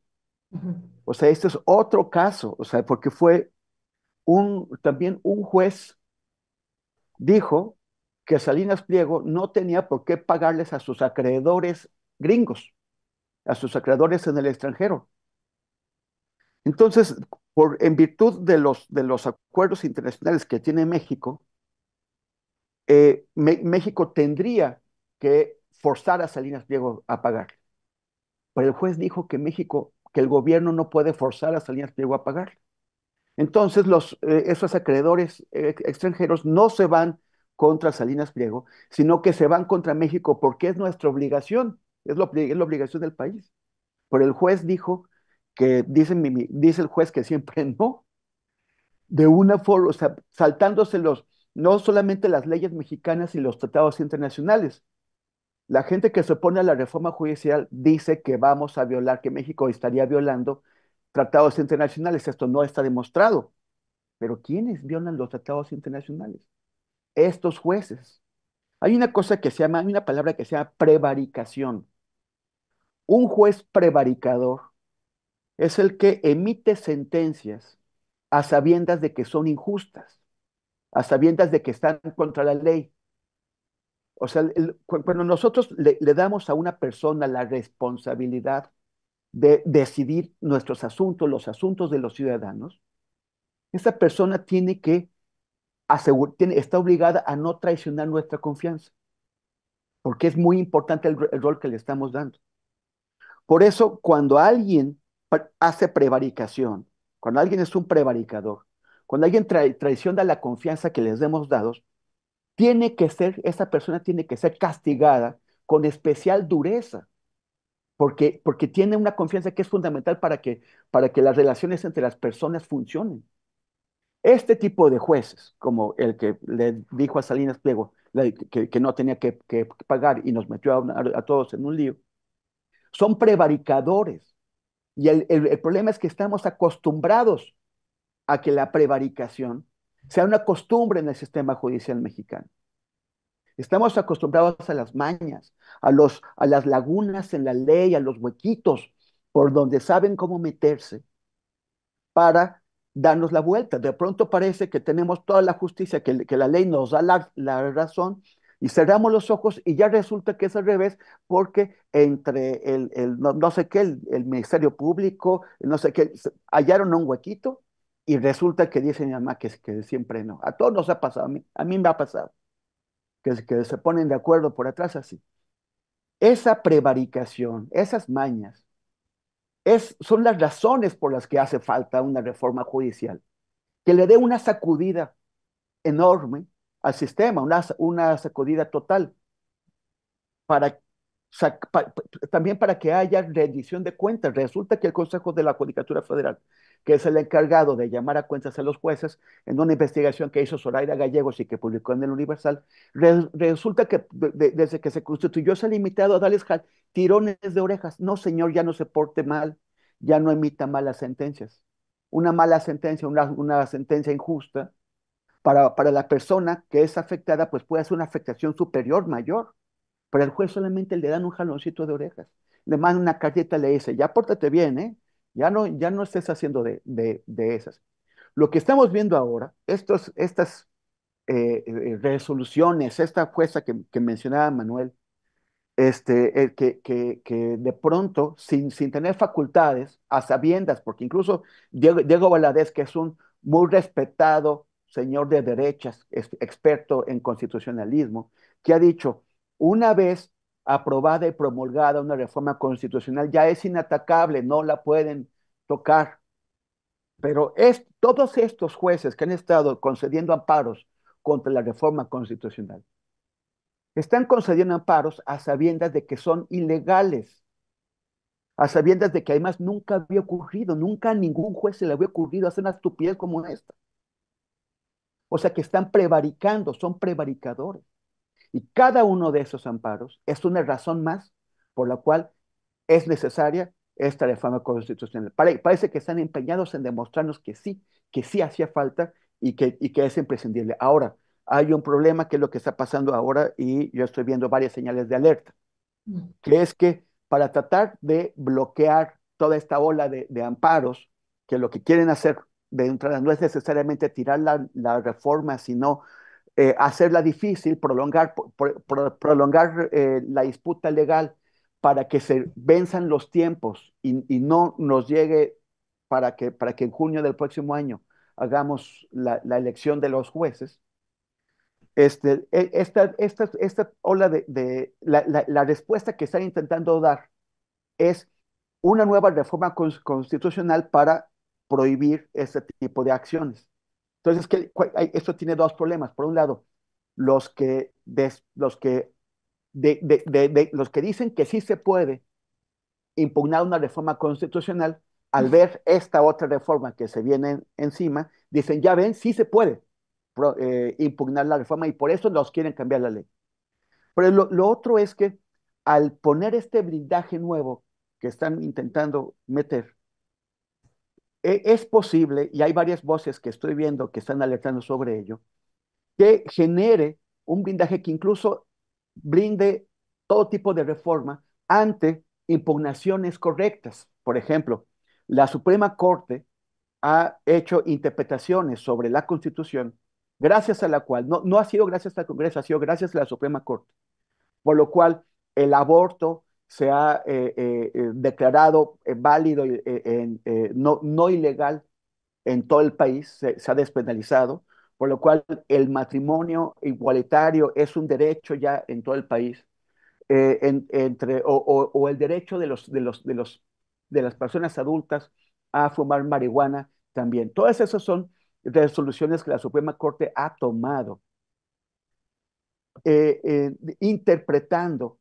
O sea, este es otro caso, o sea, porque fue un, también un juez dijo que Salinas Pliego no tenía por qué pagarles a sus acreedores gringos, a sus acreedores en el extranjero. Entonces, en virtud de los, de los acuerdos internacionales que tiene México, eh, México tendría que forzar a Salinas Pliego a pagar. Pero el juez dijo que México, que el gobierno no puede forzar a Salinas Pliego a pagar. Entonces, los, eh, esos acreedores eh, extranjeros no se van contra Salinas Pliego, sino que se van contra México porque es nuestra obligación, es, lo, es la obligación del país. Pero el juez dijo que dice, el juez que siempre *laughs* no, de una forma, o sea, saltándose los, no solamente las leyes mexicanas y los tratados internacionales. La gente que se opone a la reforma judicial dice que vamos a violar, que México estaría violando tratados internacionales. Esto no está demostrado. Pero ¿quiénes violan los tratados internacionales? Estos jueces. Hay una cosa que se llama, hay una palabra que se llama prevaricación. Un juez prevaricador es el que emite sentencias a sabiendas de que son injustas, a sabiendas de que están contra la ley. O sea, cuando nosotros le, damos a una persona la responsabilidad de decidir nuestros asuntos, los asuntos de los ciudadanos, esa persona tiene que asegurar, tiene, está obligada a no traicionar nuestra confianza, porque es muy importante el, el rol que le estamos dando. Por eso, cuando alguien hace prevaricación, cuando alguien es un prevaricador, cuando alguien traiciona la confianza que les hemos dado, tiene que ser, esa persona tiene que ser castigada con especial dureza, porque, porque tiene una confianza que es fundamental para que, para que las relaciones entre las personas funcionen. Este tipo de jueces, como el que le dijo a Salinas Pliego que, no tenía que, pagar y nos metió a todos en un lío, son prevaricadores y el, problema es que estamos acostumbrados a que la prevaricación sea una costumbre en el sistema judicial mexicano. Estamos acostumbrados a las mañas, a, los, a las lagunas en la ley, a los huequitos por donde saben cómo meterse para darnos la vuelta. De pronto parece que tenemos toda la justicia, que, que la ley nos da la, la razón y cerramos los ojos y ya resulta que es al revés, porque entre el, no, sé qué, el, Ministerio Público, no sé qué, hallaron un huequito y resulta que dicen mi que, siempre no. A todos nos ha pasado, a mí, a mí me ha pasado, que, que se ponen de acuerdo por atrás así. Esa prevaricación, esas mañas, es, son las razones por las que hace falta una reforma judicial, que le dé una sacudida enorme al sistema, una, una sacudida total, para, también para que haya rendición de cuentas. Resulta que el Consejo de la Judicatura Federal, que es el encargado de llamar a cuentas a los jueces, en una investigación que hizo Zoraida Gallegos y que publicó en el Universal, resulta que desde que se constituyó se ha limitado a darles tirones de orejas. No, señor, ya no se porte mal, ya no emita malas sentencias. Una mala sentencia, una, una sentencia injusta, para, la persona que es afectada, pues puede ser una afectación superior, mayor. Pero el juez solamente le dan un jaloncito de orejas. Le mandan una y le dice, ya pórtate bien, ¿eh? Ya no, ya no estés haciendo de, esas. Lo que estamos viendo ahora, estos, estas eh, eh, resoluciones, esta jueza que, mencionaba Manuel, este, eh, que, de pronto, sin, sin tener facultades, a sabiendas, porque incluso Diego, Diego que es un muy respetado señor de derechas, experto en constitucionalismo, que ha dicho, una vez aprobada y promulgada una reforma constitucional, ya es inatacable, no la pueden tocar. Pero es, todos estos jueces que han estado concediendo amparos contra la reforma constitucional, están concediendo amparos a sabiendas de que son ilegales, a sabiendas de que además nunca había ocurrido, nunca a ningún juez se le había ocurrido hacer una estupidez como esta. O sea que están prevaricando, son prevaricadores. Y cada uno de esos amparos es una razón más por la cual es necesaria esta reforma constitucional. Parece que están empeñados en demostrarnos que sí, que sí hacía falta y que, es imprescindible. Ahora, hay un problema que es lo que está pasando ahora y yo estoy viendo varias señales de alerta, que es que para tratar de bloquear toda esta ola de, de amparos, que lo que quieren hacer no es necesariamente tirar la, reforma, sino eh, hacerla difícil, prolongar, prolongar eh, la disputa legal para que se venzan los tiempos y, no nos llegue para que, para que en junio del próximo año hagamos la, elección de los jueces. Este, e, esta, esta, esta ola de, la, respuesta que están intentando dar es una nueva reforma constitucional para prohibir ese tipo de acciones. Entonces, esto tiene dos problemas. Por un lado, los que, los, que los que dicen que sí se puede impugnar una reforma constitucional, al ver esta otra reforma que se viene encima, dicen, ya ven, sí se puede eh, impugnar la reforma y por eso los quieren cambiar la ley. Pero lo otro es que al poner este blindaje nuevo que están intentando meter, e, es posible, y hay varias voces que estoy viendo que están alertando sobre ello, que genere un blindaje que incluso brinde todo tipo de reforma ante impugnaciones correctas. Por ejemplo, la Suprema Corte ha hecho interpretaciones sobre la Constitución, gracias a la cual, no, no ha sido gracias al Congreso, ha sido gracias a la Suprema Corte, por lo cual el aborto, se ha eh, eh, eh, declarado válido, no, no, ilegal en todo el país, se, ha despenalizado, por lo cual el matrimonio igualitario es un derecho ya en todo el país, entre, o, el derecho de, los, de, los, de, los, de las personas adultas a fumar marihuana también. Todas esas son resoluciones que la Suprema Corte ha tomado, interpretando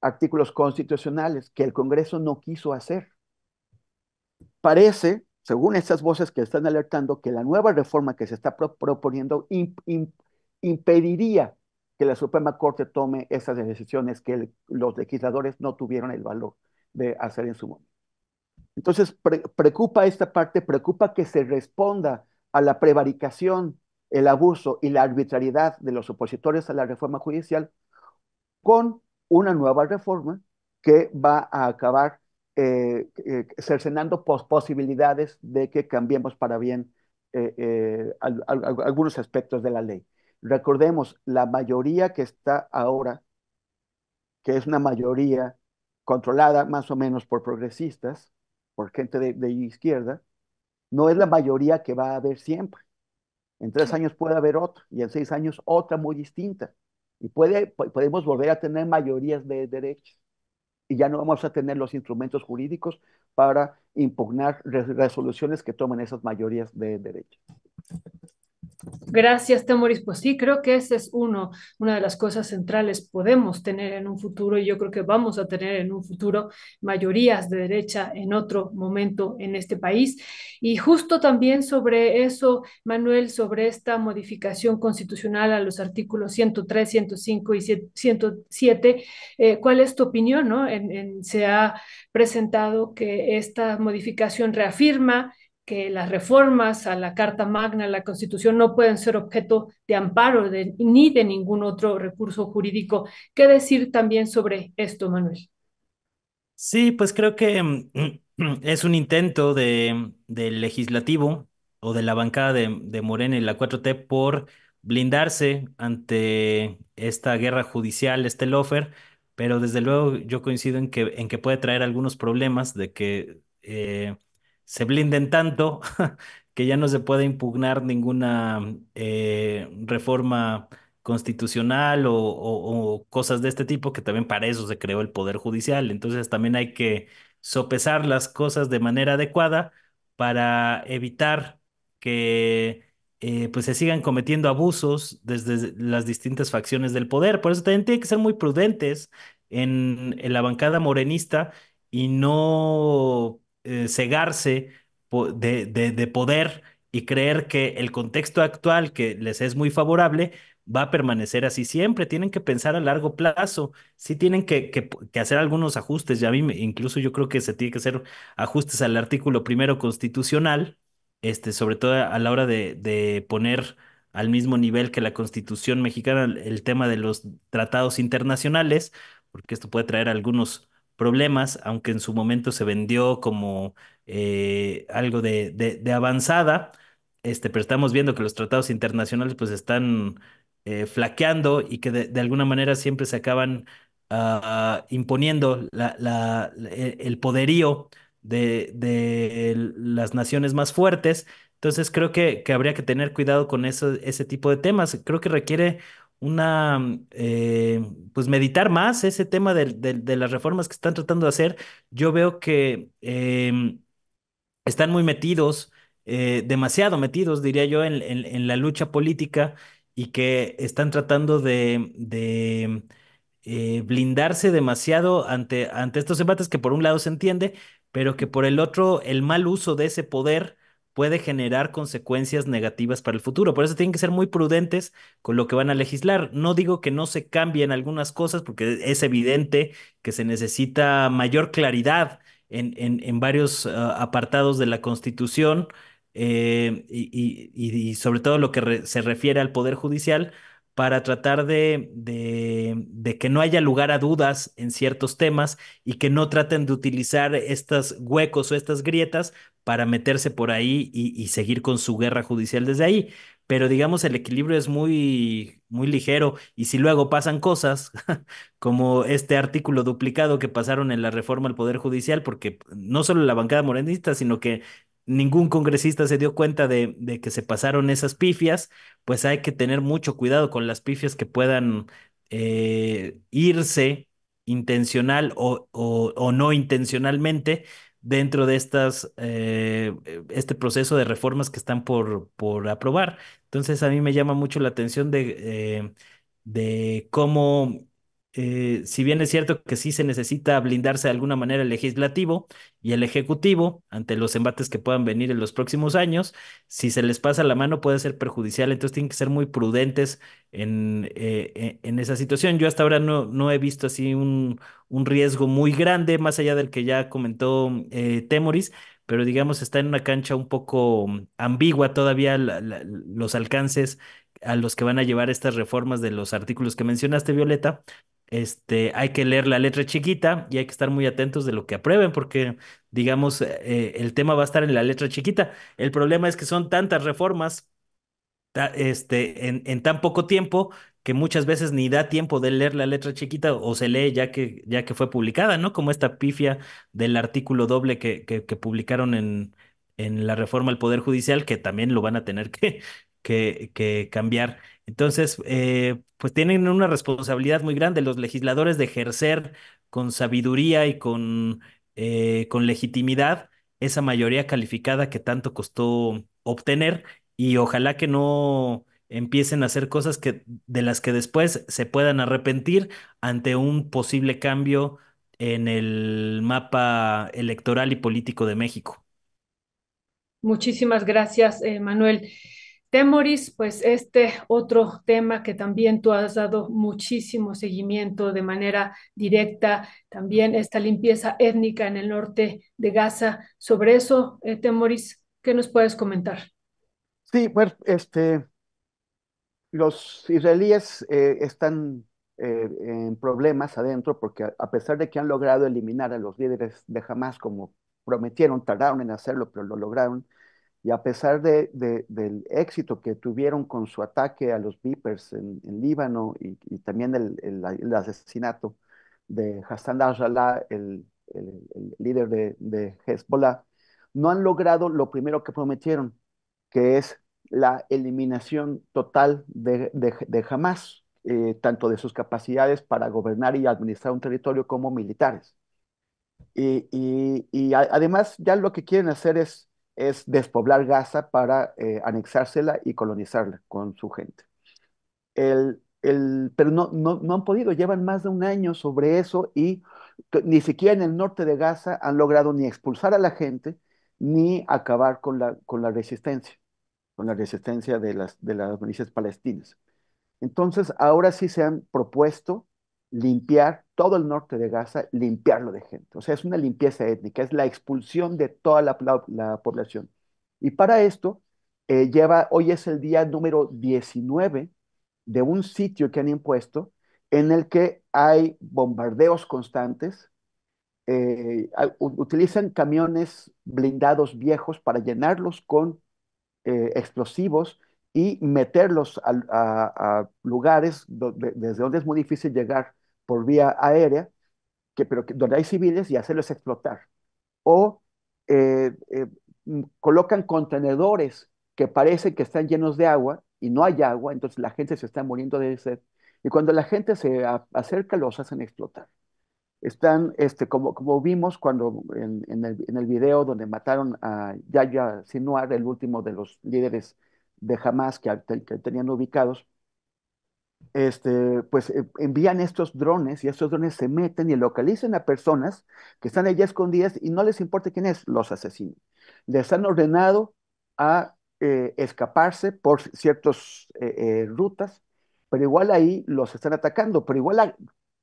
artículos constitucionales que el Congreso no quiso hacer. Parece, según estas voces que están alertando, que la nueva reforma que se está proponiendo impediría que la Suprema Corte tome esas decisiones que los legisladores no tuvieron el valor de hacer en su momento. Entonces, preocupa esta parte, preocupa que se responda a la prevaricación, el abuso y la arbitrariedad de los opositores a la reforma judicial con una nueva reforma que va a acabar eh, eh, cercenando posibilidades de que cambiemos para bien eh, algunos aspectos de la ley. Recordemos, la mayoría que está ahora, que es una mayoría controlada más o menos por progresistas, por gente de izquierda, no es la mayoría que va a haber siempre. En tres años puede haber otra y en seis años otra muy distinta. Y puede, podemos volver a tener mayorías de derechos y ya no vamos a tener los instrumentos jurídicos para impugnar resoluciones que tomen esas mayorías de derechos. Gracias, Temoris. Pues sí, creo que esa es uno, una de las cosas centrales. Podemos tener en un futuro, y yo creo que vamos a tener en un futuro, mayorías de derecha en otro momento en este país. Y justo también sobre eso, Manuel, sobre esta modificación constitucional a los artículos 103, 105 y 107, eh, ¿cuál es tu opinión? No? se ha presentado que esta modificación reafirma que las reformas a la Carta Magna, a la Constitución, no pueden ser objeto de amparo ni de ningún otro recurso jurídico. ¿Qué decir también sobre esto, Manuel? Sí, pues creo que mm, mm, es un intento del legislativo o de la bancada de, Morena y la 4T por blindarse ante esta guerra judicial, este lofer, pero desde luego yo coincido en que, puede traer algunos problemas de que... Eh, se blinden tanto *laughs* que ya no se puede impugnar ninguna eh, reforma constitucional o, cosas de este tipo, que también para eso se creó el Poder Judicial. Entonces también hay que sopesar las cosas de manera adecuada para evitar que eh, pues se sigan cometiendo abusos desde las distintas facciones del poder. Por eso también tienen que ser muy prudentes en, en la bancada morenista y no eh, cegarse de, poder y creer que el contexto actual que les es muy favorable va a permanecer así siempre. Tienen que pensar a largo plazo, sí tienen que, hacer algunos ajustes. Ya a mí, incluso yo creo que se tiene que hacer ajustes al artículo primero constitucional, este, sobre todo a la hora de poner al mismo nivel que la Constitución mexicana el tema de los tratados internacionales, porque esto puede traer algunos problemas, aunque en su momento se vendió como eh, algo de, de, avanzada, este, pero estamos viendo que los tratados internacionales pues están eh, flaqueando y que de, alguna manera siempre se acaban ah, imponiendo e, el poderío de, de, las naciones más fuertes. Entonces creo que, que habría que tener cuidado con eso, ese tipo de temas. Creo que requiere una, mm, eh, pues meditar más ese tema de, las reformas que están tratando de hacer. Yo veo que em, están muy metidos, eh, demasiado metidos, diría yo, en, la lucha política y que están tratando de, eh, blindarse demasiado ante, ante estos embates que por un lado se entiende, pero que por el otro el mal uso de ese poder puede generar consecuencias negativas para el futuro. Por eso tienen que ser muy prudentes con lo que van a legislar. No digo que no se cambien algunas cosas, porque es evidente que se necesita mayor claridad en, varios eh, apartados de la Constitución eh, y, sobre todo lo que se refiere al Poder Judicial para tratar de, de, que no haya lugar a dudas en ciertos temas y que no traten de utilizar estos huecos o estas grietas para meterse por ahí y, seguir con su guerra judicial desde ahí. Pero digamos, el equilibrio es muy, muy ligero y si luego pasan cosas *laughs* como este artículo duplicado que pasaron en la reforma al Poder Judicial, porque no solo la bancada morenista, sino que ningún congresista se dio cuenta de, que se pasaron esas pifias, pues hay que tener mucho cuidado con las pifias que puedan eh, irse intencional o, no intencionalmente dentro de estas, eh, eh, este proceso de reformas que están por, aprobar. Entonces a mí me llama mucho la atención de, cómo si bien es cierto que sí se necesita blindarse de alguna manera el legislativo y el Ejecutivo, ante los embates que puedan venir en los próximos años, si se les pasa la mano puede ser perjudicial, entonces tienen que ser muy prudentes en, eh, e, esa situación. Yo hasta ahora no, no he visto así un, riesgo muy grande, más allá del que ya comentó mm, eh, Temoris, pero digamos está en una cancha un poco mm, ambigua todavía los alcances a los que van a llevar estas reformas de los artículos que mencionaste, Violeta, este, hay que leer la letra chiquita y hay que estar muy atentos de lo que aprueben, porque, digamos, eh, el tema va a estar en la letra chiquita. El problema es que son tantas reformas este, en, en, tan poco tiempo que muchas veces ni da tiempo de leer la letra chiquita o se lee ya que, ya que fue publicada, ¿no? Como esta pifia del artículo doble que, que, publicaron en, en la reforma al Poder Judicial, que también lo van a tener *laughs* que, que, cambiar. Entonces, eh, pues tienen una responsabilidad muy grande los legisladores de ejercer con sabiduría y con, eh, con legitimidad esa mayoría calificada que tanto costó obtener y ojalá que no empiecen a hacer cosas que, de las que después se puedan arrepentir ante un posible cambio en el mapa electoral y político de México. Muchísimas gracias, eh, Manuel. Temoris, pues este otro tema que también tú has dado muchísimo seguimiento de manera directa, también esta limpieza étnica en el norte de Gaza. Sobre eso, eh, Temoris, ¿qué nos puedes comentar? Sí, pues este, los israelíes eh, están eh, en problemas adentro porque a, a, pesar de que han logrado eliminar a los líderes de Hamas como prometieron, tardaron en hacerlo, pero lo lograron, y a pesar del éxito que tuvieron con su ataque a los Vipers en, en Líbano y, también el, asesinato de Hassan al el, líder de, de, Hezbollah, no han logrado lo primero que prometieron, que es la eliminación total de, de Hamas, eh, tanto de sus capacidades para gobernar y administrar un territorio como militares. Y, además ya lo que quieren hacer es es despoblar Gaza para eh, anexársela y colonizarla con su gente. El, pero no, no, han podido, llevan más de un año sobre eso y ni siquiera en el norte de Gaza han logrado ni expulsar a la gente ni acabar con la, con la resistencia, con la resistencia de las, de las milicias palestinas. Entonces, ahora sí se han propuesto limpiar todo el norte de Gaza, limpiarlo de gente. O sea, es una limpieza étnica, es la expulsión de toda la, población. Y para esto, eh, lleva, hoy es el día número 19 de un sitio que han impuesto en el que hay bombardeos constantes, eh, utilizan camiones blindados viejos para llenarlos con eh, explosivos y meterlos a, lugares desde donde es muy difícil llegar por vía aérea, que, pero donde hay civiles y hacerlos explotar. O eh, eh, mm, colocan contenedores que parecen que están llenos de agua y no hay agua, entonces la gente se está muriendo de sed. Y cuando la gente se acerca, los hacen explotar. Están, este, como, como vimos cuando en, el, en video donde mataron a Yaya Sinuar, el último de los líderes de Hamas que tenían ubicados, este, pues eh, envían estos drones y estos drones se meten y localizan a personas que están allá escondidas y no les importa quién es, los asesinan. Les han ordenado a eh, escaparse por ciertas eh, rutas, pero igual ahí los están atacando, pero igual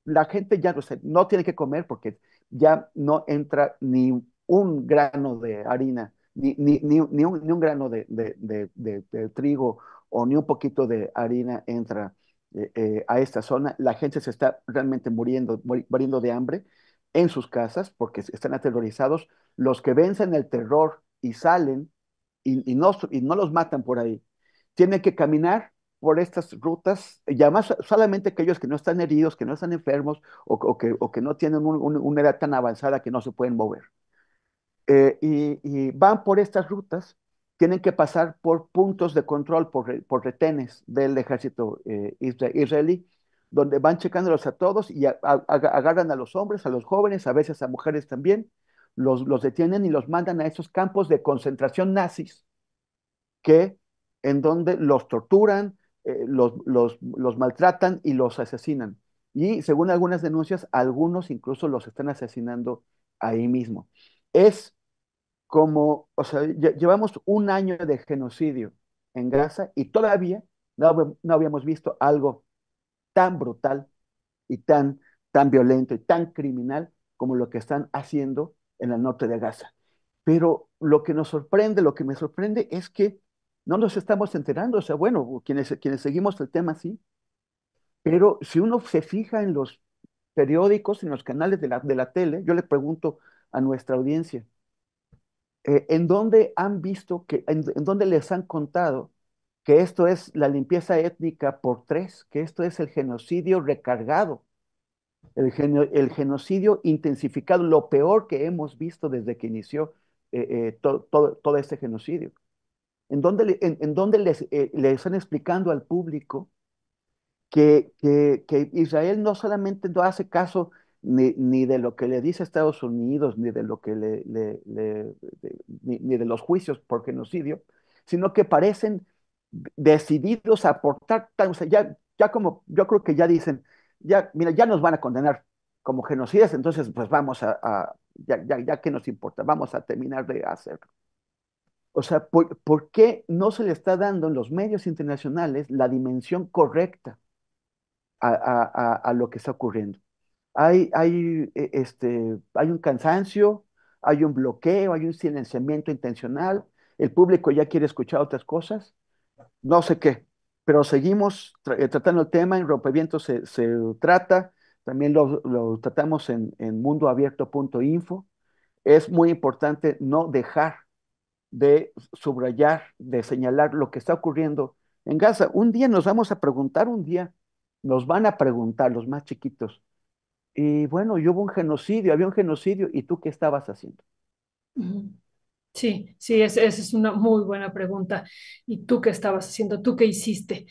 la, gente ya no, tiene que comer porque ya no entra ni un grano de harina, ni, ni, un, grano de trigo o ni un poquito de harina entra eh, eh, a esta zona. La gente se está realmente muriendo, muriendo de hambre en sus casas porque están aterrorizados. Los que vencen el terror y salen y, no, y no los matan por ahí, tienen que caminar por estas rutas, y además solamente aquellos que no están heridos, que no están enfermos o, que, no tienen una edad tan avanzada que no se pueden mover. Eh, y, van por estas rutas tienen que pasar por puntos de control, por, retenes del ejército eh, israelí, donde van checándolos a todos y agarran a los hombres, a los jóvenes, a veces a mujeres también, los, detienen y los mandan a esos campos de concentración nazis, que en donde los torturan, eh, los, los maltratan y los asesinan. Y según algunas denuncias, algunos incluso los están asesinando ahí mismo. Es como, o sea, llevamos un año de genocidio en Gaza y todavía no, habíamos visto algo tan brutal y tan, tan violento y tan criminal como lo que están haciendo en el norte de Gaza. Pero lo que nos sorprende, lo que me sorprende es que no nos estamos enterando, o sea, bueno, quienes, quienes seguimos el tema sí, pero si uno se fija en los periódicos, en los canales de la, de la tele, yo le pregunto a nuestra audiencia, eh, en dónde han visto, que, en, les han contado que esto es la limpieza étnica por tres, que esto es el genocidio recargado, el, genocidio intensificado, lo peor que hemos visto desde que inició eh, eh, todo este genocidio. En dónde en, les, están explicando al público que Israel no solamente no hace caso ni, de lo que le dice Estados Unidos, ni de lo que le, ni, de los juicios por genocidio, sino que parecen decididos a aportar, o sea, ya, ya como, yo creo que ya dicen, ya, mira, ya nos van a condenar como genocidas, entonces pues vamos a, ya, ya, que nos importa, vamos a terminar de hacerlo. O sea, ¿por, qué no se le está dando en los medios internacionales la dimensión correcta a, a lo que está ocurriendo? hay, eh, este, hay un cansancio, hay un bloqueo, hay un silenciamiento intencional, el público ya quiere escuchar otras cosas, no sé qué, pero seguimos eh, tratando el tema, en Rompeviento se, se trata, también lo, tratamos en, en mundoabierto.info. Es muy importante no dejar de subrayar, de señalar lo que está ocurriendo en Gaza. Un día nos vamos a preguntar, un día nos van a preguntar los más chiquitos, y bueno, hubo un genocidio, había un genocidio, ¿y tú qué estabas haciendo? Sí, sí, esa es una muy buena pregunta. ¿Y tú qué estabas haciendo? ¿Tú qué hiciste?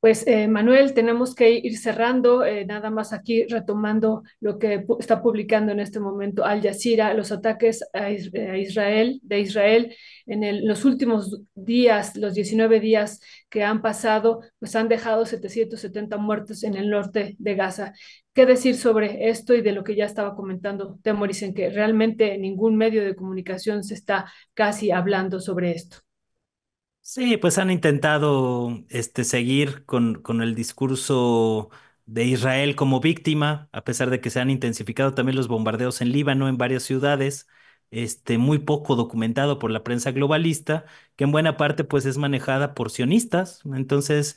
Pues eh, Manuel, tenemos que ir cerrando, eh, nada más aquí retomando lo que está publicando en este momento Al Jazeera, los ataques a, eh, Israel, de Israel en los últimos días, los 19 días que han pasado, pues han dejado 770 muertos en el norte de Gaza. ¿Qué decir sobre esto y de lo que ya estaba comentando Temoris, en que realmente ningún medio de comunicación se está casi hablando sobre esto? Sí, pues han intentado este, seguir con, con el discurso de Israel como víctima, a pesar de que se han intensificado también los bombardeos en Líbano, en varias ciudades, este, muy poco documentado por la prensa globalista, que en buena parte pues es manejada por sionistas. Entonces,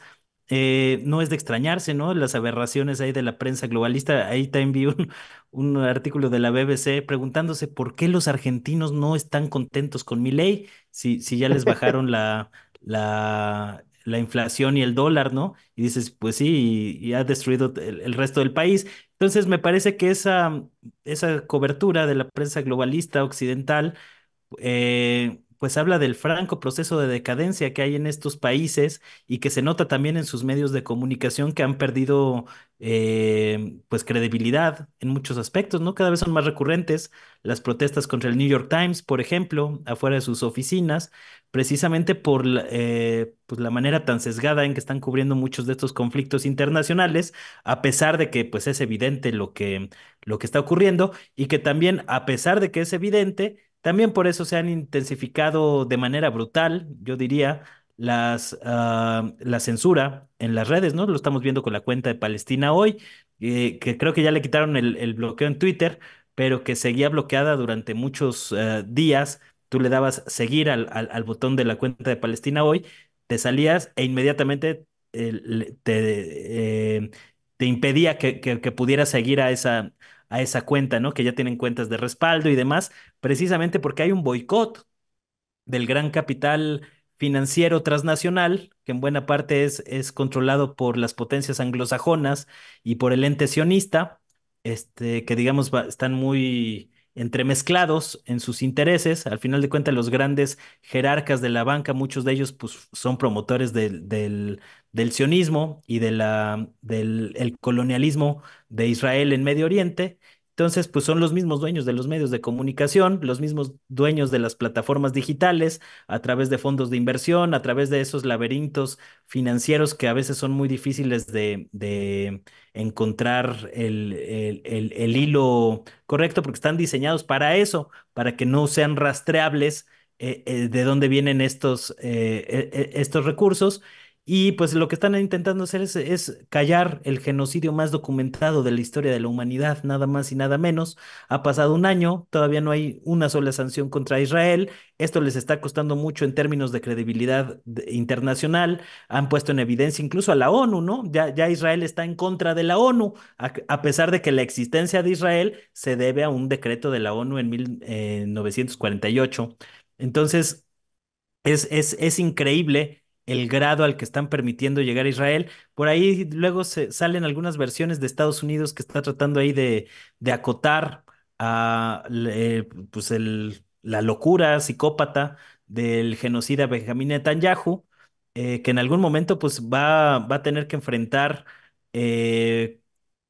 eh, no es de extrañarse, ¿no? Las aberraciones ahí de la prensa globalista. Ahí también vi un, *laughs* artículo de la BBC preguntándose por qué los argentinos no están contentos con mi ley si, si ya les bajaron la, la, inflación y el dólar, ¿no? Y dices, pues sí, y, ha destruido el, resto del país. Entonces, me parece que esa, esa cobertura de la prensa globalista occidental eh, pues habla del franco proceso de decadencia que hay en estos países y que se nota también en sus medios de comunicación que han perdido eh, pues credibilidad en muchos aspectos, ¿no? Cada vez son más recurrentes las protestas contra el New York Times, por ejemplo, afuera de sus oficinas, precisamente por eh, pues, la manera tan sesgada en que están cubriendo muchos de estos conflictos internacionales, a pesar de que pues es evidente lo que, lo que está ocurriendo y que también a pesar de que es evidente, también por eso se han intensificado de manera brutal, yo diría, las, ah, la censura en las redes, ¿no? Lo estamos viendo con la cuenta de Palestina hoy, eh, que creo que ya le quitaron el, bloqueo en Twitter, pero que seguía bloqueada durante muchos eh, días. Tú le dabas seguir al, botón de la cuenta de Palestina hoy, te salías e inmediatamente eh, te, te, impedía que, que, que pudieras seguir a esa, a esa cuenta, ¿no? Que ya tienen cuentas de respaldo y demás, precisamente porque hay un boicot del gran capital financiero transnacional, que en buena parte es, es controlado por las potencias anglosajonas y por el ente sionista, este, que digamos están muy entremezclados en sus intereses. Al final de cuentas, los grandes jerarcas de la banca, muchos de ellos pues, son promotores del, del, sionismo y de la, del colonialismo de Israel en Medio Oriente. Entonces, pues son los mismos dueños de los medios de comunicación, los mismos dueños de las plataformas digitales, a través de fondos de inversión, a través de esos laberintos financieros que a veces son muy difíciles de, encontrar el, hilo correcto, porque están diseñados para eso, para que no sean rastreables. Eh, eh, de dónde vienen estos, eh, e, e, estos recursos y pues lo que están intentando hacer es, callar el genocidio más documentado de la historia de la humanidad, nada más y nada menos. Ha pasado un año, todavía no hay una sola sanción contra Israel. Esto les está costando mucho en términos de credibilidad internacional. Han puesto en evidencia incluso a la ONU, ¿no? Ya, ya Israel está en contra de la ONU, a, pesar de que la existencia de Israel se debe a un decreto de la ONU en 1948. Eh, Entonces, es, es, es increíble el grado al que están permitiendo llegar a Israel. Por ahí luego se salen algunas versiones de Estados Unidos que está tratando ahí de, de acotar a eh, pues el, la locura psicópata del genocida Benjamín Netanyahu, eh, que en algún momento pues va, va a tener que enfrentar, eh,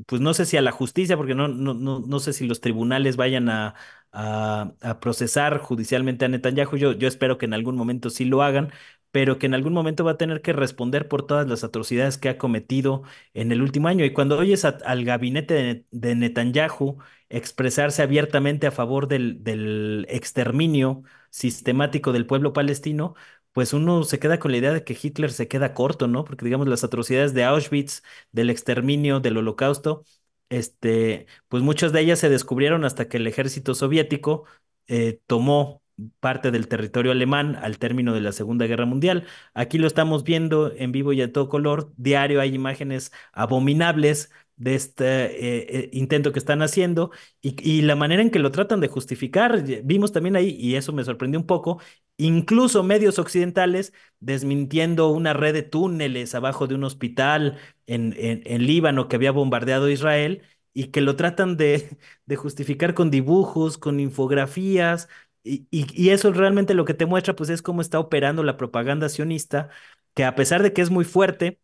pues no sé si a la justicia, porque no, no, no, no sé si los tribunales vayan a, a, procesar judicialmente a Netanyahu. Yo, yo espero que en algún momento sí lo hagan, pero que en algún momento va a tener que responder por todas las atrocidades que ha cometido en el último año. Y cuando oyes al gabinete de, Netanyahu expresarse abiertamente a favor del, exterminio sistemático del pueblo palestino, pues uno se queda con la idea de que Hitler se queda corto, ¿no? Porque digamos las atrocidades de Auschwitz, del exterminio, del holocausto, este, pues muchas de ellas se descubrieron hasta que el ejército soviético eh, tomó parte del territorio alemán al término de la Segunda Guerra Mundial. Aquí lo estamos viendo en vivo y a todo color. Diario hay imágenes abominables de este eh, eh, intento que están haciendo y, la manera en que lo tratan de justificar. Vimos también ahí, y eso me sorprendió un poco, incluso medios occidentales desmintiendo una red de túneles abajo de un hospital en, en, Líbano que había bombardeado Israel y que lo tratan de, *laughs* de justificar con dibujos, con infografías, y, y, eso realmente lo que te muestra, pues, es cómo está operando la propaganda sionista, que a pesar de que es muy fuerte,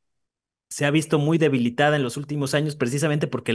se ha visto muy debilitada en los últimos años precisamente porque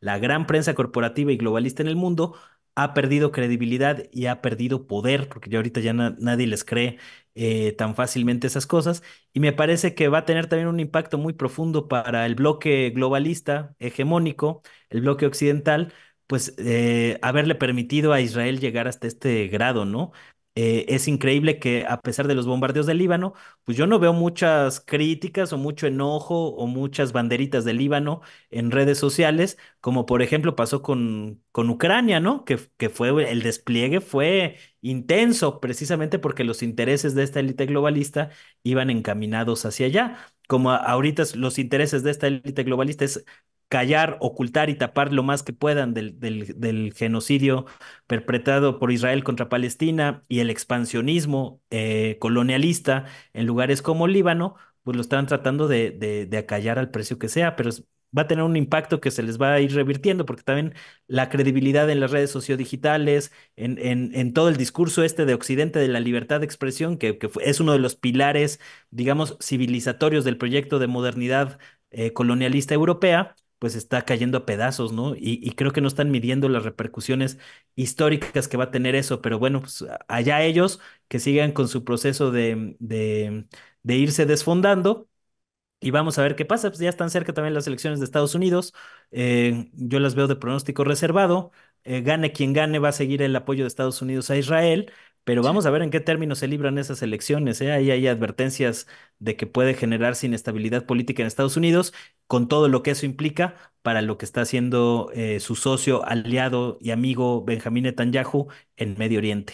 la gran prensa corporativa y globalista en el mundo ha perdido credibilidad y ha perdido poder, porque ya ahorita ya nadie les cree eh, tan fácilmente esas cosas. Y me parece que va a tener también un impacto muy profundo para el bloque globalista hegemónico, el bloque occidental, pues eh, haberle permitido a Israel llegar hasta este grado, ¿no? Eh, es increíble que a pesar de los bombardeos del Líbano, pues yo no veo muchas críticas o mucho enojo o muchas banderitas del Líbano en redes sociales, como por ejemplo pasó con, con Ucrania, ¿no? Que, que fue, el despliegue fue intenso precisamente porque los intereses de esta élite globalista iban encaminados hacia allá como ahorita los intereses de esta élite globalista es callar, ocultar y tapar lo más que puedan del, genocidio perpetrado por Israel contra Palestina y el expansionismo eh, colonialista en lugares como Líbano, pues lo están tratando de, acallar al precio que sea, pero va a tener un impacto que se les va a ir revirtiendo, porque también la credibilidad en las redes sociodigitales, en, todo el discurso este de Occidente de la libertad de expresión, que, es uno de los pilares, digamos, civilizatorios del proyecto de modernidad eh, colonialista europea, pues está cayendo a pedazos, ¿no? Y, creo que no están midiendo las repercusiones históricas que va a tener eso, pero bueno, pues allá ellos que sigan con su proceso de, irse desfondando y vamos a ver qué pasa, pues ya están cerca también las elecciones de Estados Unidos, eh, yo las veo de pronóstico reservado, eh, gane quien gane va a seguir el apoyo de Estados Unidos a Israel pero vamos a ver en qué términos se libran esas elecciones. ¿eh? Ahí hay advertencias de que puede generarse inestabilidad política en Estados Unidos, con todo lo que eso implica para lo que está haciendo eh, su socio, aliado y amigo Benjamín Netanyahu en Medio Oriente.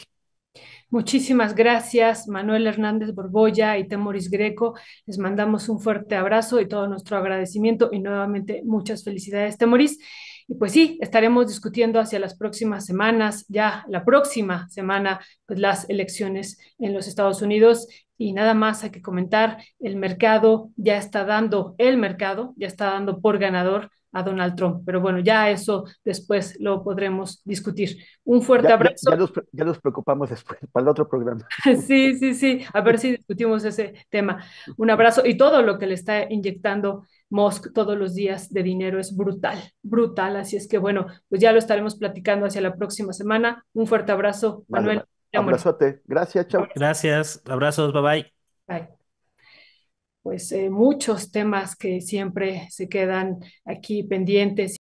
Muchísimas gracias, Manuel Hernández Borboya y Temoris Greco. Les mandamos un fuerte abrazo y todo nuestro agradecimiento y nuevamente muchas felicidades, Temoris. Y pues sí, estaremos discutiendo hacia las próximas semanas, ya la próxima semana, pues las elecciones en los Estados Unidos. Y nada más hay que comentar, el mercado ya está dando, el mercado ya está dando por ganador a Donald Trump. Pero bueno, ya eso después lo podremos discutir. Un fuerte abrazo. Ya, nos, preocupamos después, para el otro programa. *laughs* sí, sí, sí. A ver si discutimos ese tema. Un abrazo y todo lo que le está inyectando Musk todos los días de dinero es brutal, brutal. Así es que bueno, pues ya lo estaremos platicando hacia la próxima semana. Un fuerte abrazo, Manuel. Un Abrazote. Gracias, chao. Gracias, abrazos, bye bye. Pues eh, muchos temas que siempre se quedan aquí pendientes.